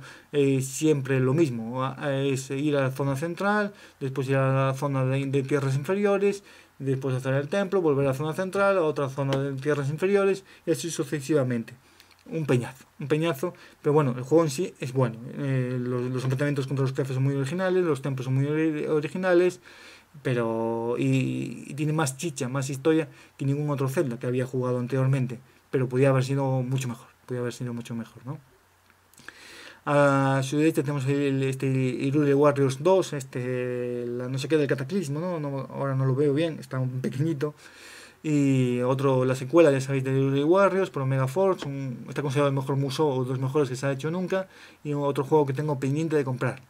siempre lo mismo, es ir a la zona central, después ir a la zona de tierras inferiores, después hacer el templo, volver a la zona central, a otra zona de tierras inferiores y así sucesivamente. Un peñazo, un peñazo, pero bueno, el juego en sí es bueno. Eh, los, enfrentamientos contra los jefes son muy originales, los templos son muy originales, pero y, tiene más chicha, más historia que ningún otro Zelda que había jugado anteriormente, pero podía haber sido mucho mejor, podía haber sido mucho mejor, ¿no? a su derecha tenemos el este Irule Warriors 2, este no sé qué del Cataclismo, ¿no? ahora no lo veo bien, está un pequeñito. Y otro, la secuela, ya sabéis, de Irule Warriors, por Omega Force, está considerado el mejor museo o dos mejores que se ha hecho nunca. Y otro juego que tengo pendiente de comprar.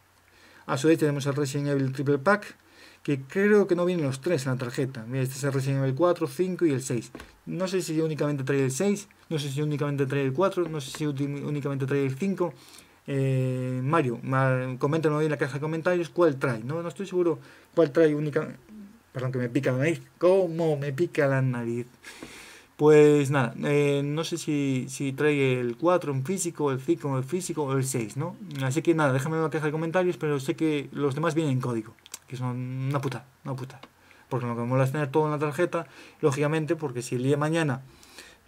A su derecha tenemos el Resident Evil Triple Pack, que creo que no vienen los tres en la tarjeta. Mira, este es el Resident Evil 4, 5 y el 6. No sé si únicamente trae el 6, no sé si únicamente trae el 4, no sé si únicamente trae el 5, eh, Mario, coméntame en la caja de comentarios cuál trae. No, no estoy seguro cuál trae única. Perdón, que me pica la nariz. ¿Cómo me pica la nariz? Pues nada, eh, no sé si, si, trae el 4 en físico, el 5 en físico o el 6, ¿no? Así que nada, déjame en la caja de comentarios, pero sé que los demás vienen en código, que son una puta, una puta. Porque lo que me mola es tener todo en la tarjeta, lógicamente, porque si el día de mañana,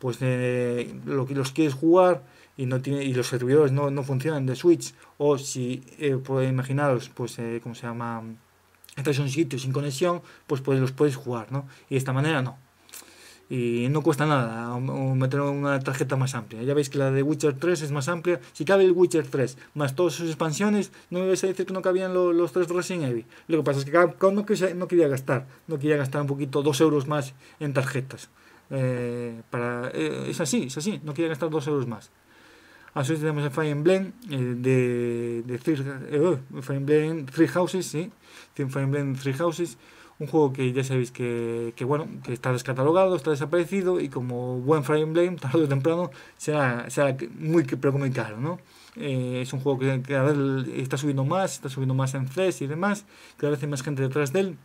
pues eh, lo que los quieres jugar, y no tiene y los servidores no, no funcionan de Switch o si eh, imaginaros pues eh, cómo se llama estos son un sitio sin conexión pues, pues los podéis jugar no y de esta manera no y no cuesta nada um, um, meter una tarjeta más amplia ya veis que la de Witcher 3 es más amplia si cabe el Witcher 3 más todas sus expansiones no me vais a decir que no cabían los tres Resident heavy lo que pasa es que no, quería gastar no quería gastar un poquito dos euros más en tarjetas eh, para eh, es así es así no quería gastar dos euros más a su vez tenemos el Fire Emblem eh, de, Three, eh, Fire Emblem Three Houses, sí. Houses. Un juego que ya sabéis que, bueno, que está descatalogado, está desaparecido y como buen Fire Emblem, tarde o temprano, será, será muy, pero caro, ¿no? Eh, es un juego que cada vez está subiendo más, está subiendo más en Flash y demás, cada vez hay más gente detrás de él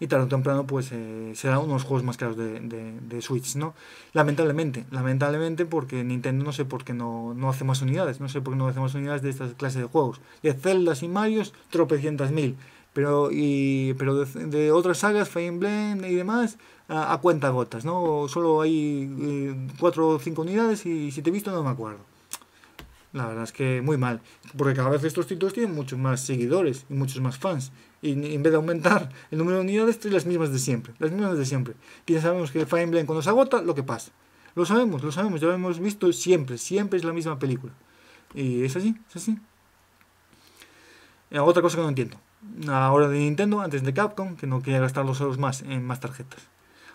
y tarde o temprano pues eh, serán unos juegos más caros de, de, Switch, ¿no? Lamentablemente, lamentablemente porque Nintendo no sé por qué no, hace más unidades, no sé por qué no hace más unidades de estas clases de juegos. De Zelda y Marios, tropecientas mil, pero, y, pero de, otras sagas, Fire Emblem y demás, a, a cuenta gotas, ¿no? Solo hay eh, cuatro o cinco unidades y si te he visto no me acuerdo. La verdad es que muy mal, porque cada vez estos títulos tienen muchos más seguidores y muchos más fans y en vez de aumentar el número de unidades, trae las mismas de siempre, las mismas de siempre. Y ya sabemos que Fire Emblem cuando se agota, lo que pasa. Lo sabemos, lo sabemos, ya lo hemos visto siempre, siempre es la misma película. Y es así, es así. otra cosa que no entiendo. Ahora de Nintendo, antes de Capcom, que no quería gastar los euros más en más tarjetas.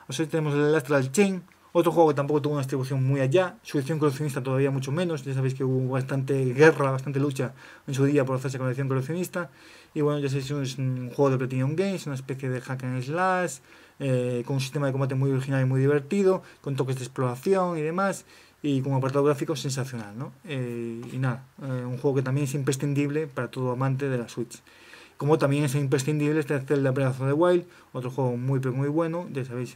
así tenemos el Astral Chain, otro juego que tampoco tuvo una distribución muy allá, su edición coleccionista todavía mucho menos, ya sabéis que hubo bastante guerra, bastante lucha en su día por hacerse con la edición coleccionista. Y bueno, ya sé, es un juego de Platinum Games, una especie de hack and slash, eh, con un sistema de combate muy original y muy divertido, con toques de exploración y demás, y con un apartado gráfico sensacional, ¿no? Eh, y nada, eh, un juego que también es imprescindible para todo amante de la Switch. Como también es imprescindible este Zelda Breath of the Wild, otro juego muy pero muy bueno, ya sabéis,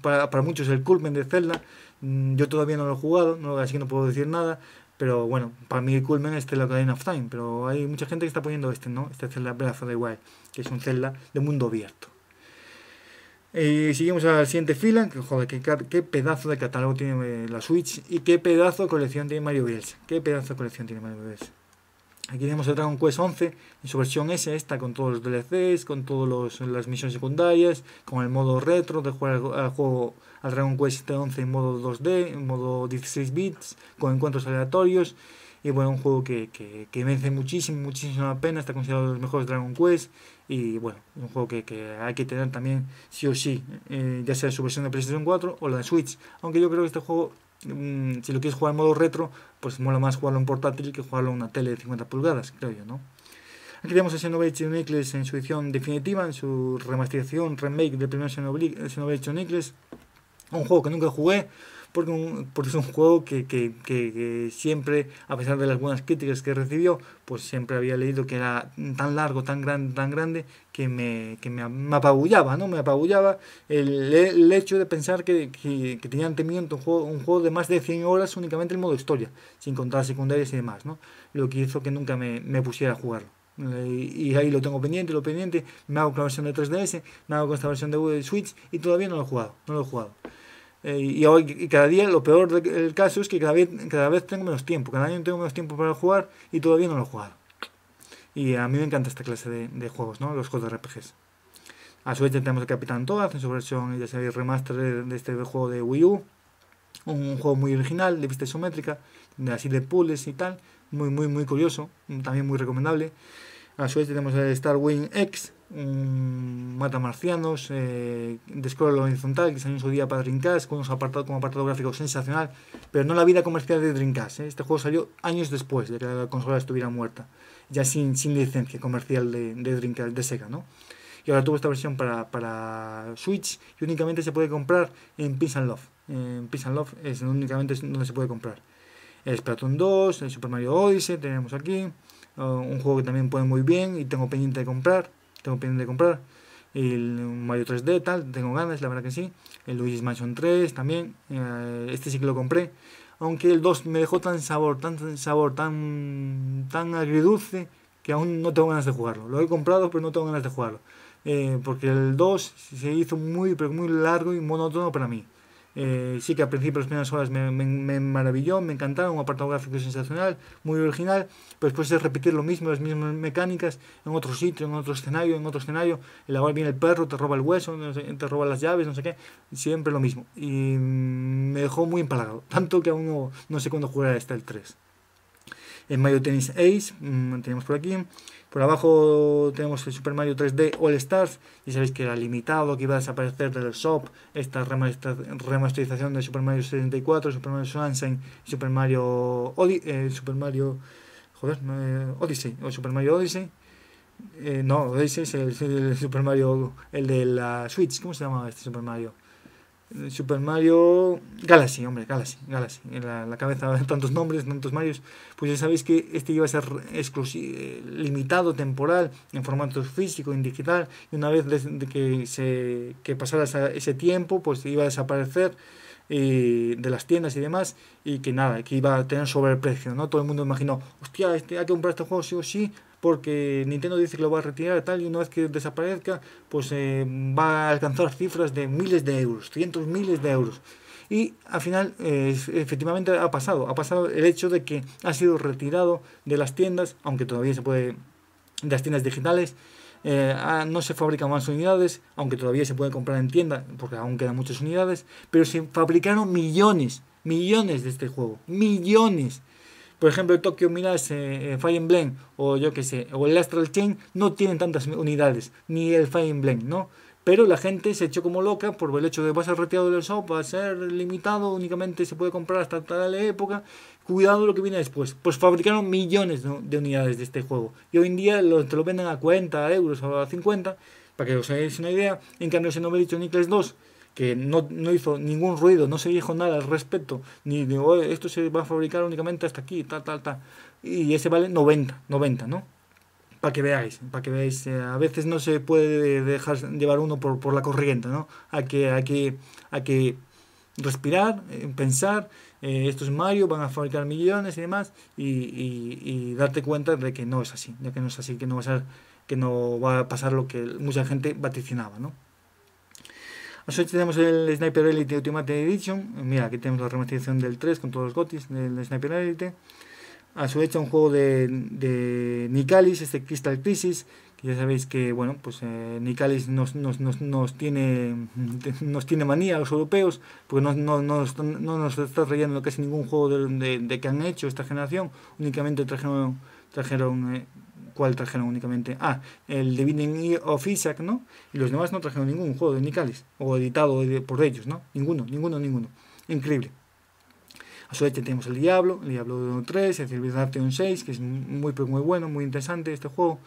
para, para, muchos el culmen de Zelda. Mm, yo todavía no lo he jugado, así que no puedo decir nada, pero bueno, para mí el culmen es Zelda Ocarina of Time, pero hay mucha gente que está poniendo este, ¿no? Este Zelda Breath of the Wild, que es un Zelda de mundo abierto. Y seguimos a la siguiente fila, que joder, qué, pedazo de catálogo tiene eh, la Switch y qué pedazo de colección tiene Mario Bros Qué pedazo de colección tiene Mario Aquí tenemos el Dragon Quest 11 en su versión S, esta con todos los DLCs, con todas las misiones secundarias, con el modo retro de jugar al, juego al Dragon Quest 11 en modo 2D, en modo 16 bits, con encuentros aleatorios. Y bueno, un juego que, que, que muchísimo, muchísimo la pena, está considerado de los mejores Dragon Quest. Y bueno, un juego que, que hay que tener también sí o sí, eh, ya sea su versión de PlayStation 4 o la de Switch. Aunque yo creo que este juego Mm, si lo quieres jugar en modo retro, pues mola más jugarlo en portátil que jugarlo en una tele de 50 pulgadas, creo yo, ¿no? Aquí tenemos a Xenoblade Chronicles en su edición definitiva, en su remasterización, remake del primer Xenoblade Chronicles. Un juego que nunca jugué, porque, porque es un juego que, siempre, a pesar de las buenas críticas que recibió, pues siempre había leído que era tan largo, tan grande, tan grande, que me, que me, apabullaba, ¿no? Me apabullaba el, el hecho de pensar que, tenía ante un juego, un juego de más de 100 horas únicamente en modo historia, sin contar secundarias y demás, ¿no? Lo que hizo que nunca me, pusiera a jugarlo y ahí lo tengo pendiente, lo pendiente, me hago con la versión de 3DS, me hago con esta versión de Switch y todavía no lo he jugado, no lo he jugado. Eh, y, cada día lo peor del caso es que cada vez, tengo menos tiempo, cada año tengo menos tiempo para jugar y todavía no lo he jugado. Y a mí me encanta esta clase de, juegos, ¿no? los juegos de RPGs. A su vez tenemos el Capitán Toad en su versión, ya sabéis, remaster de, este juego de Wii U. Un, juego muy original, de vista isométrica, así de puzzles y tal. Muy, muy, muy curioso, también muy recomendable. A su vez tenemos el Star Wing X, un mm, marcianos eh, lo Horizontal, que salió en su día para Dreamcast, con un apartados como apartado gráfico sensacional, pero no la vida comercial de Dreamcast. Eh. Este juego salió años después de que la consola estuviera muerta, ya sin, sin licencia comercial de, de Dreamcast, de Sega, ¿no? Y ahora tuvo esta versión para, Switch y únicamente se puede comprar en Pins and Love. En Peace and Love es únicamente donde se puede comprar. El Splatoon 2, el Super Mario Odyssey, tenemos aquí. Eh, un juego que también puede muy bien y tengo pendiente de comprar tengo pendiente de comprar. El Mario 3D, tal, tengo ganas, la verdad que sí. El Luigi's Mansion 3 también. Eh, este sí que lo compré. Aunque el 2 me dejó tan sabor, tan, sabor, tan, tan agridulce que aún no tengo ganas de jugarlo. Lo he comprado, pero no tengo ganas de jugarlo. Eh, porque el 2 se hizo muy, pero muy largo y monótono para mí. Eh, sí que al principio las primeras horas me, maravilló, me encantaron, un apartado gráfico sensacional, muy original, pero después es repetir lo mismo, las mismas mecánicas, en otro sitio, en otro escenario, en otro escenario, el cual viene el perro, te roba el hueso, te roba las llaves, no sé qué, siempre lo mismo. Y me dejó muy empalagado, tanto que aún no, sé cuándo jugará esta el 3. En mayo tenis Ace, mmm, tenemos por aquí. Por abajo tenemos el Super Mario 3D All Stars, y sabéis que era limitado, que iba a desaparecer del shop, esta remasterización de Super Mario 74, Super Mario Sunshine, Super Mario, Odyssey eh, Super Mario joder, eh, Odyssey, o Super Mario Odyssey. Eh, no, Odyssey es el, Super Mario, el de la Switch, ¿cómo se llamaba este Super Mario? Eh, Super Mario Galaxy, hombre, Galaxy, Galaxy. En la, cabeza de tantos nombres, tantos Marios. Pues ya sabéis que este iba a ser eh, limitado, temporal, en formato físico, en digital. Y una vez que, se, que pasara ese tiempo, pues iba a desaparecer eh, de las tiendas y demás, y que nada, que iba a tener sobreprecio, ¿no? Todo el mundo imaginó, hostia, este, hay que comprar este juego sí o sí, porque Nintendo dice que lo va a retirar tal y una vez que desaparezca pues eh, va a alcanzar cifras de miles de euros, cientos miles de euros. Y al final eh, efectivamente ha pasado, ha pasado el hecho de que ha sido retirado de las tiendas, aunque todavía se puede, de las tiendas digitales, eh, ah, no se fabrican más unidades, aunque todavía se puede comprar en tienda, porque aún quedan muchas unidades, pero se fabricaron millones, millones de este juego, millones por ejemplo, el Tokyo Mirage eh, eh, Fire Emblem o yo que sé, o el Astral Chain no tienen tantas unidades, ni el Fire Emblem, ¿no? Pero la gente se echó como loca por el hecho de va a ser retirado del shop, va a ser limitado, únicamente se puede comprar hasta tal época. Cuidado lo que viene después. Pues fabricaron millones de unidades de este juego. Y hoy en día lo, te lo venden a 40 euros o a 50, para que os hagáis una idea. En cambio, se no me he dicho Nicholas 2, que no, no hizo ningún ruido, no se dijo nada al respecto, ni digo, esto se va a fabricar únicamente hasta aquí, tal, tal, tal. Y ese vale 90, 90, ¿no? Para que veáis, para que veáis, eh, a veces no se puede dejar llevar uno por, por la corriente, ¿no? Hay que, que respirar, eh, pensar, eh, Esto es Mario, van a fabricar millones y demás, y, y, y, darte cuenta de que no es así, de que no es así, que no va a que no va a pasar lo que mucha gente vaticinaba, ¿no? A su vez tenemos el Sniper Elite Ultimate Edition. Mira, aquí tenemos la remasterización del 3 con todos los gotis del Sniper Elite. A su hecha un juego de, de Nicalis, este Crystal Crisis, que ya sabéis que bueno pues eh, Nicalis nos, tiene nos tiene manía a los europeos porque no, no, no, no nos está trayendo casi ningún juego de, que han hecho esta generación únicamente trajeron trajeron eh, ¿Cuál trajeron únicamente? Ah, el The Binding of Isaac, ¿no? Y los demás no trajeron ningún juego de Nicalis, o editado por ellos, ¿no? Ninguno, ninguno, ninguno. Increíble. A su tenemos el Diablo, el Diablo 3, el Civilization 6, que es muy, muy bueno, muy interesante este juego.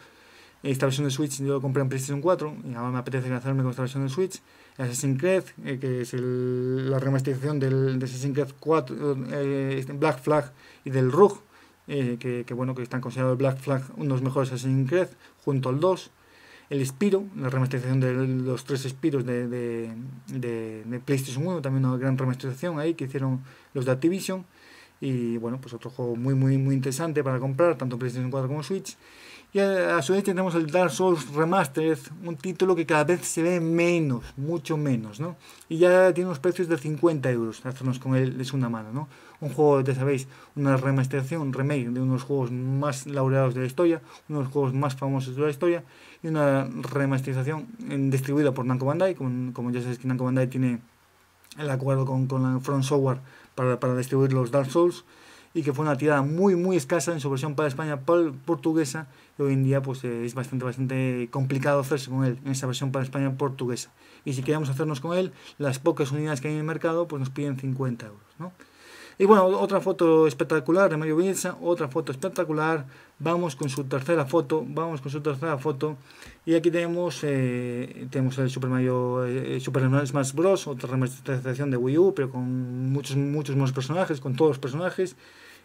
Esta versión de Switch yo lo compré en PlayStation 4, y ahora me apetece lanzarme con esta versión de Switch. Assassin's Creed, eh, que es la remasterización del de Assassin's Creed 4, eh, este, Black Flag y del Rogue eh, que, bueno, que están considerados Black Flag unos mejores Assassin's Creed, junto al 2. El Spiro, la remasterización de los tres Spiros de, PlayStation 1, también una gran remasterización ahí que hicieron los de Activision. Y bueno, pues otro juego muy, muy, muy interesante para comprar, tanto PlayStation 4 como Switch. Y a, su vez tenemos el Dark Souls Remastered, un título que cada vez se ve menos, mucho menos, ¿no? Y ya tiene unos precios de 50 euros, hacernos con él es una mano, ¿no? Un juego, ya sabéis, una remasterización, un remake de unos juegos más laureados de la historia, unos juegos más famosos de la historia, y una remasterización distribuida por Namco Bandai, como, ya sabéis que Namco Bandai tiene el acuerdo con, la Front Software para, para distribuir los Dark Souls y que fue una tirada muy muy escasa en su versión para España portuguesa y hoy en día pues eh, es bastante bastante complicado hacerse con él en esa versión para España portuguesa y si queremos hacernos con él las pocas unidades que hay en el mercado pues nos piden 50 euros y bueno otra foto espectacular de Mario Bielsa otra foto espectacular vamos con su tercera foto vamos con su tercera foto y aquí tenemos eh, tenemos el Super Mario eh, Smash Bros otra remasterización de Wii U pero con muchos muchos más personajes con todos los personajes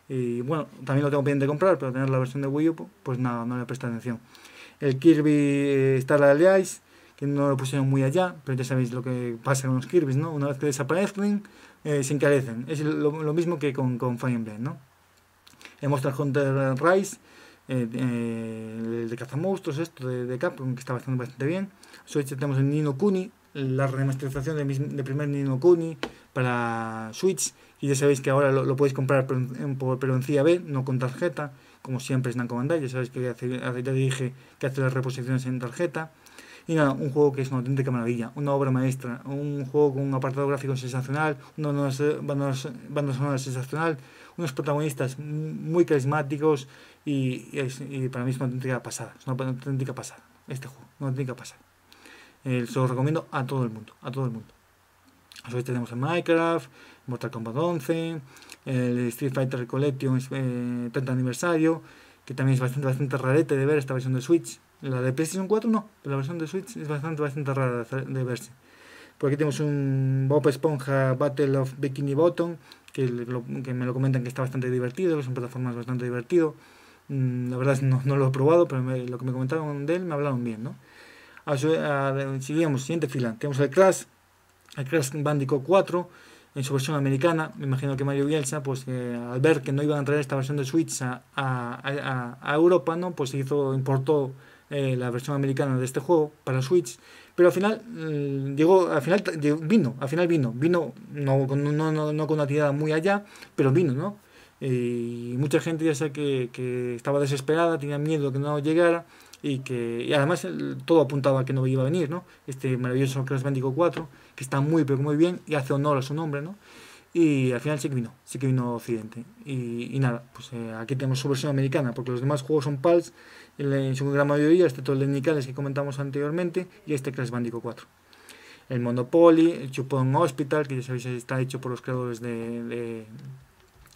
y bueno, también lo tengo pendiente de comprar, pero tener la versión de Wii U, pues nada, no le presta atención. El Kirby eh, Star Allies, que no lo pusieron muy allá, pero ya sabéis lo que pasa con los Kirby, ¿no? Una vez que desaparecen, eh, se encarecen. Es lo, mismo que con, con Fire Emblem, ¿no? El Monster Hunter Rise, eh, el de cazamonstruos, esto de, Capcom, que está bastante, bastante bien. Switch tenemos el Nino Kuni, la remasterización del de primer Nino Kuni para Switch y ya sabéis que ahora lo, podéis comprar por en, B, no con tarjeta, como siempre es Nankomandai, Ya sabéis que hace, ya dije que hace las reposiciones en tarjeta. Y nada, un juego que es una auténtica maravilla, una obra maestra, un juego con un apartado gráfico sensacional, una banda sonora sensacional, unos protagonistas muy carismáticos y, para mí es una auténtica pasada, es una auténtica pasada, este juego, una auténtica pasada. Eh, se lo recomiendo a todo el mundo, a todo el mundo. tenemos en Minecraft, Mortal Kombat 11, el Street Fighter Collection 30 eh, aniversario, que también es bastante, bastante rarete de ver esta versión de Switch. La de PlayStation 4 no, pero la versión de Switch es bastante, bastante rara de verse. Por aquí tenemos un Bob Esponja Battle of Bikini Bottom, que, me lo comentan que está bastante divertido, que son plataformas bastante divertido. Mm, la verdad no, no, lo he probado, pero lo que me comentaron de él me hablaron bien, ¿no? siguiente fila. Tenemos el Clash, el Crash Bandicoot 4, en su versión americana. Me imagino que Mario Bielsa, pues eh, al ver que no iban a traer esta versión de Switch a, a, a, Europa, ¿no? Pues hizo, importó eh, la versión americana de este juego para Switch. Pero al final, mm, llegó, al final vino, al final vino, vino, no, no, no, no con una tirada muy allá, pero vino, ¿no? Y mucha gente ya sé que, que estaba desesperada, tenía miedo que no llegara y que además todo apuntaba a que no iba a venir, ¿no? Este maravilloso Crash Bandicoot 4, que está muy pero muy bien y hace honor a su nombre, ¿no? Y al final sí que vino, sí que vino Occidente. Y, nada, pues eh, aquí tenemos su versión americana, porque los demás juegos son PALS en, su gran mayoría, este todo el de Nicales que comentamos anteriormente y este Crash Bandicoot 4. El Monopoly, el Chupón Hospital, que ya sabéis está hecho por los creadores de,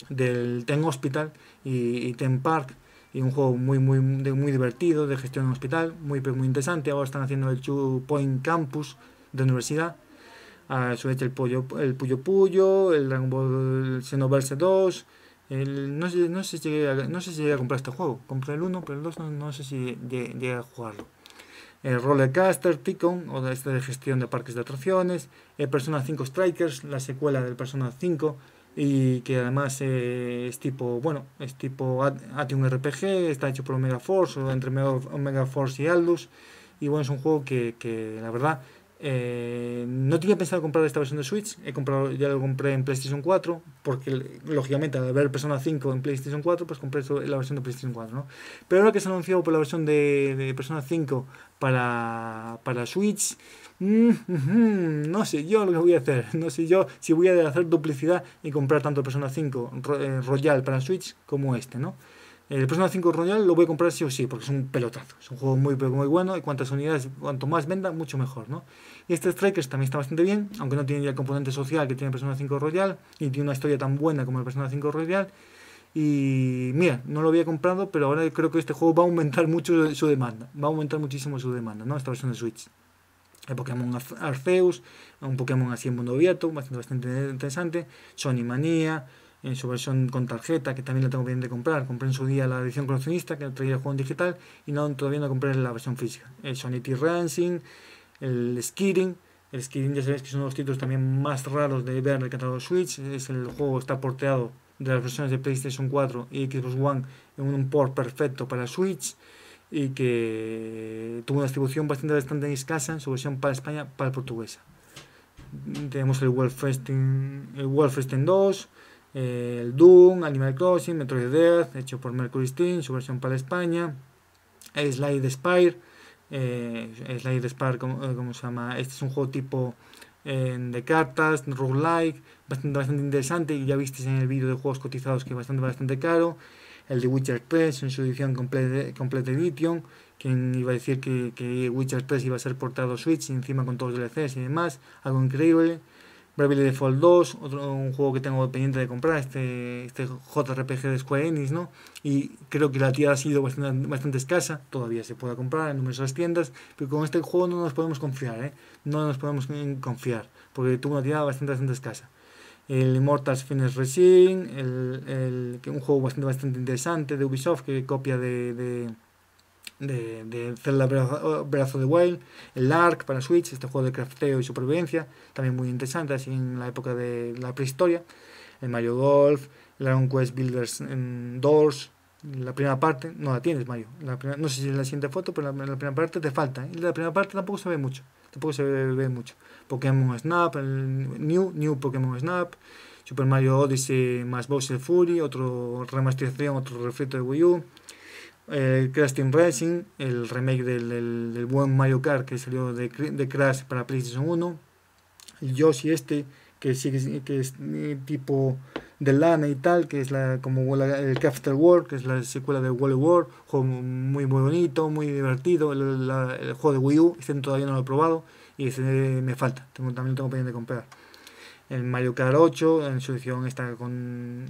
del Ten Hospital y Ten Park, y un juego muy, muy, muy divertido de gestión en hospital, muy, muy interesante. Ahora están haciendo el Chu Point Campus de universidad. A su vez el, pollo, el Puyo Puyo, el Dragon Ball Xenoverse 2. no, sé, si llegué a, comprar este juego. Compré el 1, pero el 2 no, sé si llegué, a jugarlo. El Caster, Ticon, o este de gestión de parques de atracciones. El Persona 5 Strikers, la secuela del Persona 5 y que además es tipo, bueno, es tipo Atium RPG, está hecho por Omega Force, o entre Omega Force y Aldus, y bueno, es un juego que, la verdad, eh, no tenía pensado comprar esta versión de Switch, he comprado, ya lo compré en PlayStation 4, porque lógicamente al ver Persona 5 en PlayStation 4, pues compré la versión de PlayStation 4, ¿no? Pero ahora que se ha anunciado por la versión de, de Persona 5 para, para Switch, Mm, no sé yo lo que voy a hacer, no sé yo si voy a hacer duplicidad y comprar tanto Persona 5 eh, Royal para Switch como este, ¿no? El Persona 5 Royal lo voy a comprar sí o sí, porque es un pelotazo. Es un juego muy, muy bueno y cuantas unidades, cuanto más venda, mucho mejor, ¿no? Y este Strikers también está bastante bien, aunque no tiene el componente social que tiene Persona 5 Royal y tiene una historia tan buena como el Persona 5 Royal. Y mira, no lo había comprado, pero ahora creo que este juego va a aumentar mucho su demanda. Va a aumentar muchísimo su demanda, ¿no? Esta versión de Switch el Pokémon Arceus, un Pokémon así en mundo abierto, bastante, bastante interesante, Sony Manía, en su versión con tarjeta, que también lo tengo pendiente de comprar. Compré en su día la edición coleccionista, que traía el juego en digital, y no, todavía no compré la versión física. El Sony T-Racing, el Skidding. El Skidding ya sabéis que es uno de los títulos también más raros de ver en el catálogo Switch. Es el juego está porteado de las versiones de PlayStation 4 y Xbox One en un port perfecto para Switch y que tuvo una distribución bastante, bastante escasa en su versión para España, para portuguesa. Tenemos el Wolfenstein, el 2, el Doom, Animal Crossing, Metroid Death, hecho por Mercury Steam, su versión para España, Slide Spire, eh, Slide Spire, como, eh, se llama, este es un juego tipo eh, de cartas, roguelike, bastante, bastante interesante, y ya visteis en el vídeo de juegos cotizados que es bastante, bastante caro, el de Witcher 3 en su edición Complete, complete Edition, quien iba a decir que, que, Witcher 3 iba a ser portado a Switch encima con todos los DLCs y demás, algo increíble. Bravely Default 2, otro, un juego que tengo pendiente de comprar, este, este JRPG de Square Enix, ¿no? Y creo que la tía ha sido bastante, escasa, todavía se puede comprar en numerosas tiendas, pero con este juego no nos podemos confiar, ¿eh? No nos podemos confiar, porque tuvo una tirada bastante escasa el Immortals Finish Racing, el, el, un juego bastante, bastante interesante de Ubisoft que copia de, de, de, de Zelda Breath of Wild, el Ark para Switch, este juego de crafteo y supervivencia, también muy interesante, así en la época de la prehistoria, el Mario Golf, el Dragon Quest Builders en mm, Doors, la primera parte, no la tienes Mario, no sé si es la siguiente foto, pero la, primera parte te falta, y ¿eh? la primera parte tampoco se ve mucho tampoco se ve mucho. Pokémon Snap, el New, New Pokémon Snap, Super Mario Odyssey más Bowser Fury, otro remasterización, otro refrito de Wii U, Crash Team Racing, el remake del, buen Mario Kart que salió de, Crash para PlayStation 1, Yoshi este, que, sigue, que es eh, tipo de Lana y tal, que es la como el Capital World, que es la secuela de Wall War, juego muy muy bonito, muy divertido, el, juego de Wii U, este todavía no lo he probado y ese me falta, tengo, también tengo pendiente de comprar. El Mario Kart 8, en su edición está con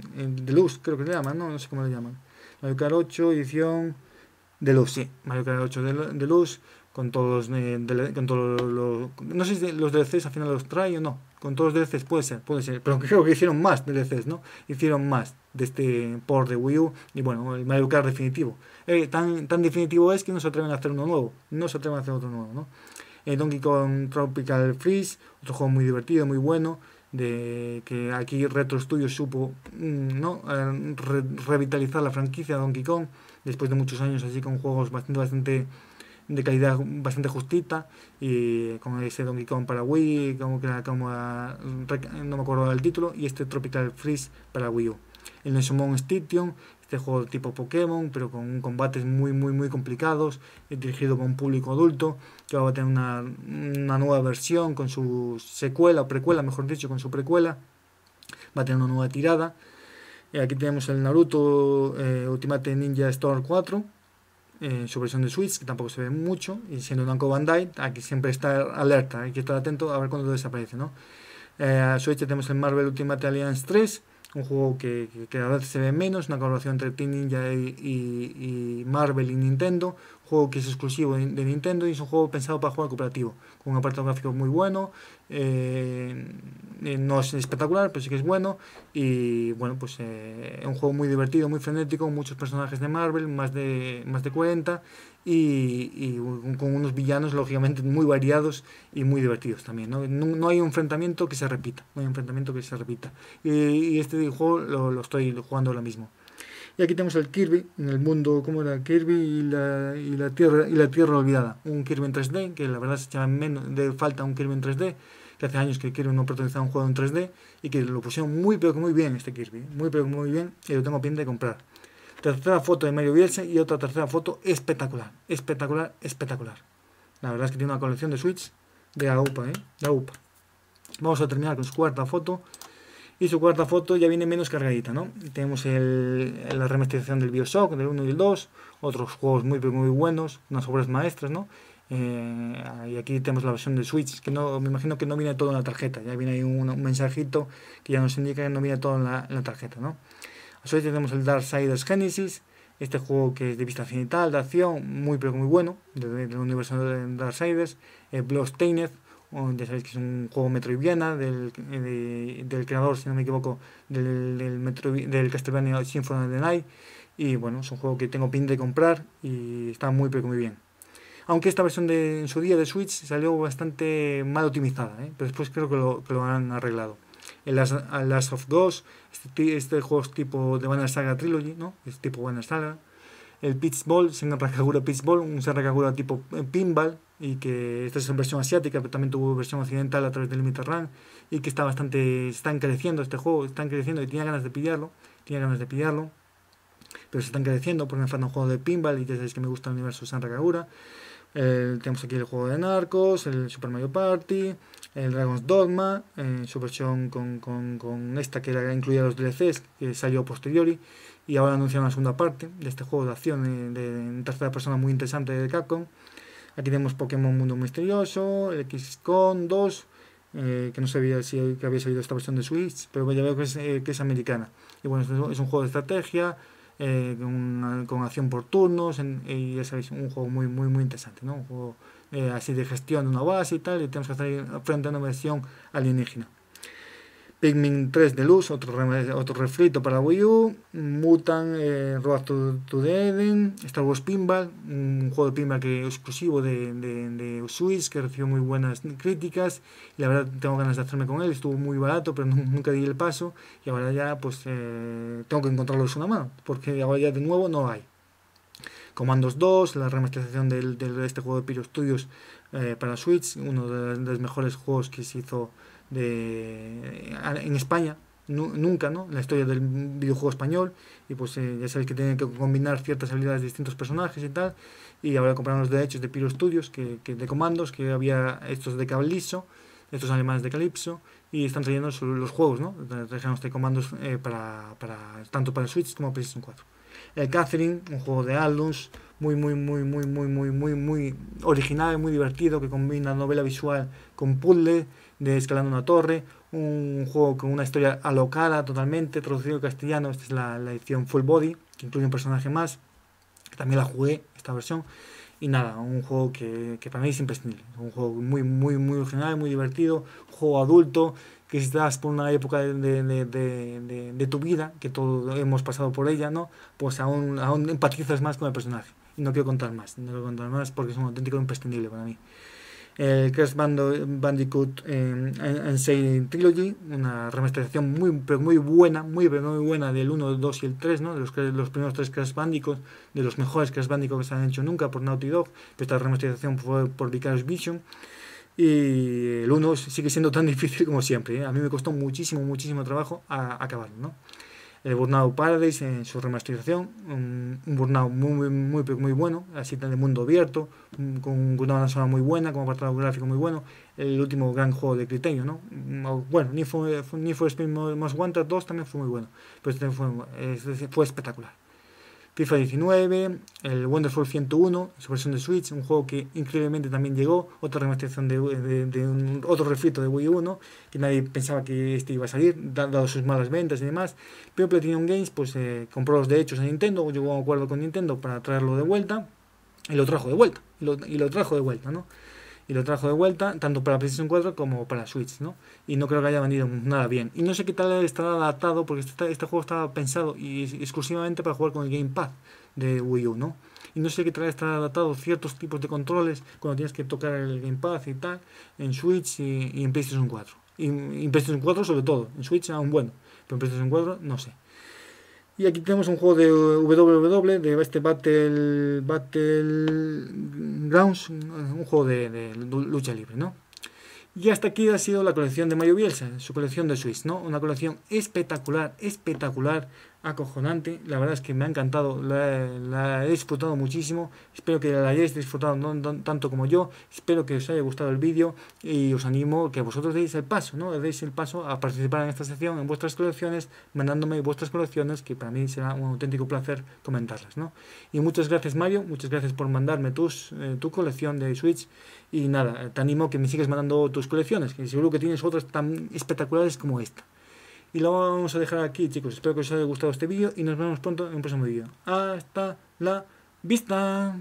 luz creo que le llama, no, no sé cómo le llaman. Mario Kart 8, edición Deluxe, sí, Mario Kart 8 Deluxe, con todos, eh, con todos los, No sé si los DLCs al final los trae o no, con todos los DLCs, puede ser, puede ser. Pero creo que hicieron más DLCs, ¿no? Hicieron más de este por de Wii U y bueno, el Mario definitivo. Eh, tan, tan definitivo es que no se atreven a hacer uno nuevo, no se atreven a hacer otro nuevo, ¿no? Eh, Donkey Kong Tropical Freeze, otro juego muy divertido, muy bueno, de que aquí Retro Studios supo mm, ¿no? Eh, revitalizar la franquicia Donkey Kong después de muchos años así con juegos bastante, bastante de calidad bastante justita y con ese Donkey Kong para Wii como que como mm, no me acuerdo del título y este Tropical Freeze para Wii U el Nesumon Station este juego tipo Pokémon pero con combates muy muy muy complicados eh, dirigido por un público adulto que va a tener una, nueva versión con su secuela o precuela mejor dicho con su precuela va a tener una nueva tirada eh, aquí tenemos el Naruto eh, Ultimate Ninja Storm 4 en eh, su versión de Switch, que tampoco se ve mucho, y siendo un Cobandite, Bandai, que siempre estar alerta, hay que estar atento a ver cuándo desaparece, ¿no? Eh, a Switch tenemos el Marvel Ultimate Alliance 3, un juego que, que, se ve menos, una colaboración entre Team Ninja y, Marvel y Nintendo, juego que es exclusivo de, de, Nintendo y es un juego pensado para jugar cooperativo, con un apartado gráfico muy bueno, eh, eh, no es espectacular, pero sí que es bueno. Y bueno, pues eh, es un juego muy divertido, muy frenético, muchos personajes de Marvel, más de, más de 40, y, con unos villanos, lógicamente, muy variados y muy divertidos también. No, hay un enfrentamiento que se repita, no hay un enfrentamiento que se repita. Y, este juego lo, estoy jugando ahora mismo. Y aquí tenemos el Kirby, en el mundo, como era? Kirby y la, y la, tierra, y la Tierra Olvidada. Un Kirby en 3D, que la verdad se llama menos, de falta un Kirby en 3D que hace años que quiero no protagonizar un juego en 3D y que lo pusieron muy pero que muy bien este Kirby, ¿eh? muy pero que muy bien y lo tengo pendiente de comprar. Tercera foto de Mario Bielsen y otra tercera foto espectacular, espectacular, espectacular. La verdad es que tiene una colección de Switch de AUPA, ¿eh? De Vamos a terminar con su cuarta foto. Y su cuarta foto ya viene menos cargadita, ¿no? Tenemos la remasterización del Bioshock, del 1 y el 2, otros juegos muy, muy buenos, unas obras maestras, ¿no? Eh, y aquí tenemos la versión de Switch, que no, me imagino que no viene todo en la tarjeta, ya viene ahí un, mensajito que ya nos indica que no viene todo en la, en la tarjeta, ¿no? tenemos el Darksiders Genesis, este juego que es de vista cenital, de acción, muy pero muy bueno, del, universo de Darksiders, eh, Bloodstained, ya sabéis que es un juego metroidvania del, eh, del creador, si no me equivoco, del, del, Metro, del Castlevania Symphony of the Night, y bueno, es un juego que tengo pin de comprar y está muy pero muy bien. Aunque esta versión de, en su día de Switch salió bastante mal optimizada, ¿eh? pero después creo que lo, que lo han arreglado. El Last, of Ghost, este, este, juego es tipo de Banner Saga Trilogy, ¿no? Es tipo Banner Saga. El Pitchball, Pitch Pitchball, un Kagura tipo eh, Pinball, y que esta es una versión asiática, pero también tuvo versión occidental a través del Limited Run, y que está bastante, están creciendo este juego, están creciendo y tenía ganas de pillarlo, tenía ganas de pillarlo, pero se están creciendo, por ejemplo, un juego de pinball y ya sabéis que me gusta el universo San Rakagura. Eh, tenemos aquí el juego de narcos, el Super Mario Party, el Dragon's Dogma, en eh, su versión con, esta que incluía los DLCs, que salió posteriori, y ahora anuncian la segunda parte de este juego de acción eh, de, tercera persona muy interesante de Capcom. Aquí tenemos Pokémon Mundo Misterioso, el X-Con 2, que no sabía si que había salido esta versión de Switch, pero ya veo que es, americana. Y bueno, es un juego de estrategia, eh, con, acción por turnos, y es un juego muy, muy, muy interesante, ¿no? Un juego eh, así de gestión de una base y tal, y tenemos que estar frente a una versión alienígena. Pikmin 3 luz, otro, otro refrito para Wii U, Mutant, eh, Road to, the Eden, Star Wars Pinball, un juego de pinball que exclusivo de, Switch, que recibió muy buenas críticas, y la verdad tengo ganas de hacerme con él, estuvo muy barato, pero nunca di el paso, y ahora ya pues eh, tengo que encontrarlo de una mano, porque ahora ya de nuevo no hay. Commandos 2, la remasterización de, este juego de Pyro Studios eh, para Switch, uno de los mejores juegos que se hizo de, en España, nunca, ¿no? la historia del videojuego español, y pues eh, ya sabéis que tienen que combinar ciertas habilidades de distintos personajes y tal, y ahora compraron los derechos de Piro Studios, que, de comandos, que había estos de Cablizo, estos animales de Calypso, y están trayendo los juegos, ¿no? Trajeron este comandos eh, para, tanto para Switch como para PlayStation 4. El Catherine, un juego de Aldons, muy, muy, muy, muy, muy, muy, muy, muy original, muy divertido, que combina novela visual con puzzle, de Escalando una Torre, un juego con una historia alocada totalmente, traducido al castellano, esta es la, edición full body, que incluye un personaje más, también la jugué, esta versión, y nada, un juego que, que para mí es imprescindible, un juego muy, muy, muy original, muy divertido, un juego adulto, que si estás por una época de, de, de, tu vida, que todos hemos pasado por ella, ¿no? Pues aún, aún empatizas más con el personaje. Y no quiero contar más, no quiero contar más porque es un auténtico imprescindible para mí el Crash Bandicoot em, en Trilogy, una remasterización muy, muy buena, muy, muy buena del 1, 2 y el 3, ¿no? de los, los primeros tres Crash Bandicoot, de los mejores Crash Bandicoot que se han hecho nunca por Naughty Dog, esta remasterización fue por Vicarious Vision. Y el 1 sigue siendo tan difícil como siempre. ¿eh? A mí me costó muchísimo, muchísimo trabajo acabarlo. ¿no? el Burnout Paradise en su remasterización, un, un Burnout muy, muy, muy, muy bueno, así de mundo abierto, con una zona muy buena, con un apartado gráfico muy bueno, el último gran juego de Criteño, ¿no? Mm, bueno, ni fue Need for Speed Most Wanted 2 también fue muy bueno, pero este fue, fue espectacular. FIFA 19, el Wonderful 101, su versión de Switch, un juego que increíblemente también llegó, otra remasterización de, un, otro refrito de Wii 1, que nadie pensaba que este iba a salir, dado sus malas ventas y demás. Pero Platinum Games pues eh, compró los derechos a Nintendo, llegó a un acuerdo con Nintendo para traerlo de vuelta, y lo trajo de vuelta, y lo trajo de vuelta, ¿no? y lo trajo de vuelta, tanto para PlayStation 4 como para Switch, ¿no? Y no creo que haya venido nada bien. Y no sé qué tal estará adaptado, porque este, este, este juego estaba pensado exclusivamente para jugar con el Gamepad de Wii U, ¿no? Y no sé qué tal estará adaptado ciertos tipos de controles cuando tienes que tocar el Gamepad y tal, en Switch y, en PlayStation 4. Y, en PlayStation 4 sobre todo, en Switch aún bueno, pero en PlayStation 4 no sé. Y aquí tenemos un juego de WW, de este Battle, Battle un juego de, lucha libre, ¿no? Y hasta aquí ha sido la colección de Mario Bielsa, su colección de Swiss, ¿no? Una colección espectacular, espectacular, acojonante. La verdad es que me ha encantado, la, he disfrutado muchísimo. Espero que la hayáis disfrutado tanto como yo. Espero que os haya gustado el vídeo y os animo que vosotros deis el paso, ¿no? Deis el paso a participar en esta sección, en vuestras colecciones, mandándome vuestras colecciones, que para mí será un auténtico placer comentarlas, ¿no? Y muchas gracias, Mario. Muchas gracias por mandarme tus, eh, tu colección de Switch. Y nada, te animo que me sigas mandando tus colecciones, que seguro que tienes otras tan espectaculares como esta. Y lo vamos a dejar aquí, chicos. Espero que os haya gustado este vídeo y nos vemos pronto en un próximo vídeo. Hasta la vista.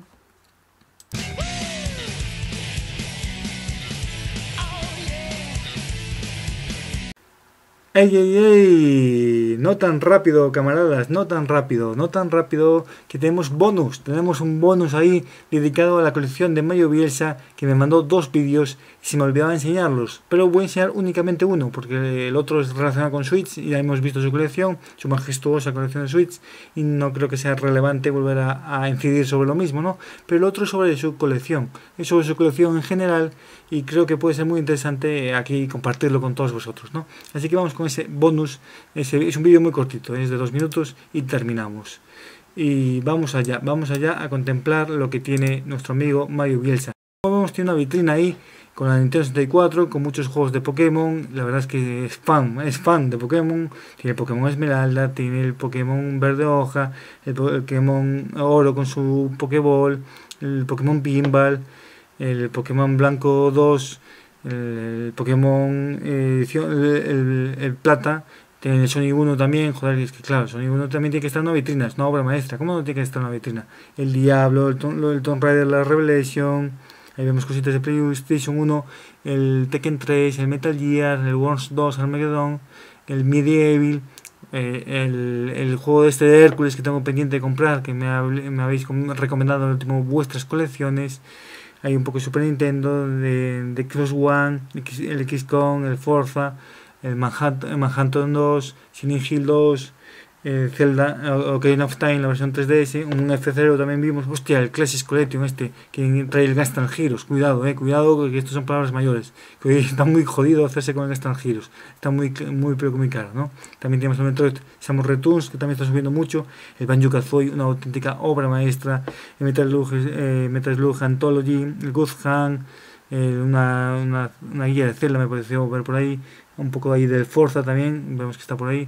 ¡Ey, ey, ey! No tan rápido, camaradas, no tan rápido, no tan rápido, que tenemos bonus, tenemos un bonus ahí dedicado a la colección de Mayo Bielsa, que me mandó dos vídeos y se me olvidaba enseñarlos, pero voy a enseñar únicamente uno, porque el otro es relacionado con Switch, y ya hemos visto su colección, su majestuosa colección de Switch, y no creo que sea relevante volver a, a incidir sobre lo mismo, ¿no? Pero el otro es sobre su colección, es sobre su colección en general, y creo que puede ser muy interesante aquí compartirlo con todos vosotros, ¿no? Así que vamos con ese bonus. Ese, es un vídeo muy cortito, ¿eh? es de dos minutos y terminamos. Y vamos allá, vamos allá a contemplar lo que tiene nuestro amigo Mario Bielsa. Como vemos, tiene una vitrina ahí con la Nintendo 64, con muchos juegos de Pokémon. La verdad es que es fan, es fan de Pokémon. Tiene Pokémon Esmeralda, tiene el Pokémon Verde Hoja, el Pokémon Oro con su Pokéball, el Pokémon Pinball, el Pokémon Blanco 2, eh, eh, el, Pokémon el, Plata, tiene el Sonic 1 también, joder, es que claro, Sonic 1 también tiene que estar en una vitrina, es una obra maestra, ¿cómo no tiene que estar en una vitrina? El Diablo, el, Tomb Raider, la Revelation, ahí vemos cositas de PlayStation 1, el Tekken 3, el Metal Gear, el World 2, el Armageddon, el Medieval, eh, el, el, juego este de Hércules que tengo pendiente de comprar, que me, me habéis recomendado en último vuestras colecciones, hay un poco de Super Nintendo, de, Cross One, el X-Con, el Forza, el Manhattan, el 2, Silent Hill 2, eh, Zelda Ocarina of Time, la versión 3DS, un F0 también vimos, hostia, el Classic Collection este, que trae el Gastan Giros, cuidado, eh, cuidado, que estos son palabras mayores, que está muy jodido hacerse con el Gastan están está muy, muy, pero ¿no? También tenemos el Metroid Samus Returns, que también está subiendo mucho, el Banjo Kazooie, una auténtica obra maestra, el Metal Slug, eh, Metal Slug Anthology, el Good eh, una, una, una guía de Zelda me pareció ver por ahí, un poco ahí del Forza también, vemos que está por ahí,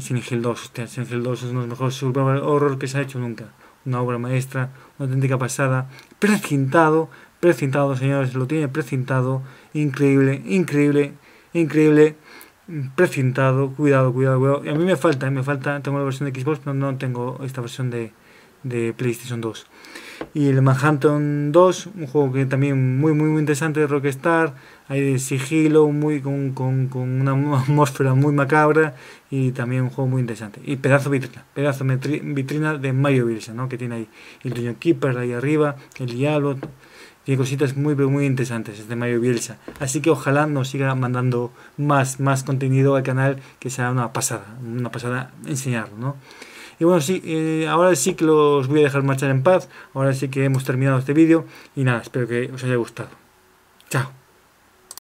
sin Hill 2. Hostia, 2 es uno de los mejores horror que se ha hecho nunca. Una obra maestra, una auténtica pasada. Precintado, precintado, señores, lo tiene precintado. Increíble, increíble, increíble. Precintado, cuidado, cuidado, cuidado. A mí me falta, me falta, tengo la versión de Xbox, pero no tengo esta versión de, de PlayStation 2. Y el Manhattan 2, un juego que también muy, muy, muy interesante de Rockstar hay de sigilo, muy, con, una atmósfera muy macabra y también un juego muy interesante. Y pedazo vitrina, pedazo de vitrina de Mario Bielsa que tiene ahí el Dungeon Keeper ahí arriba, el diablo, tiene cositas muy, muy interesantes de Mario Bielsa. Así que ojalá nos siga mandando más, más contenido al canal, que sea una pasada, una pasada enseñarlo, ¿no? Y bueno, sí, eh, ahora sí que los voy a dejar marchar en paz, ahora sí que hemos terminado este vídeo y nada, espero que os haya gustado. Chao.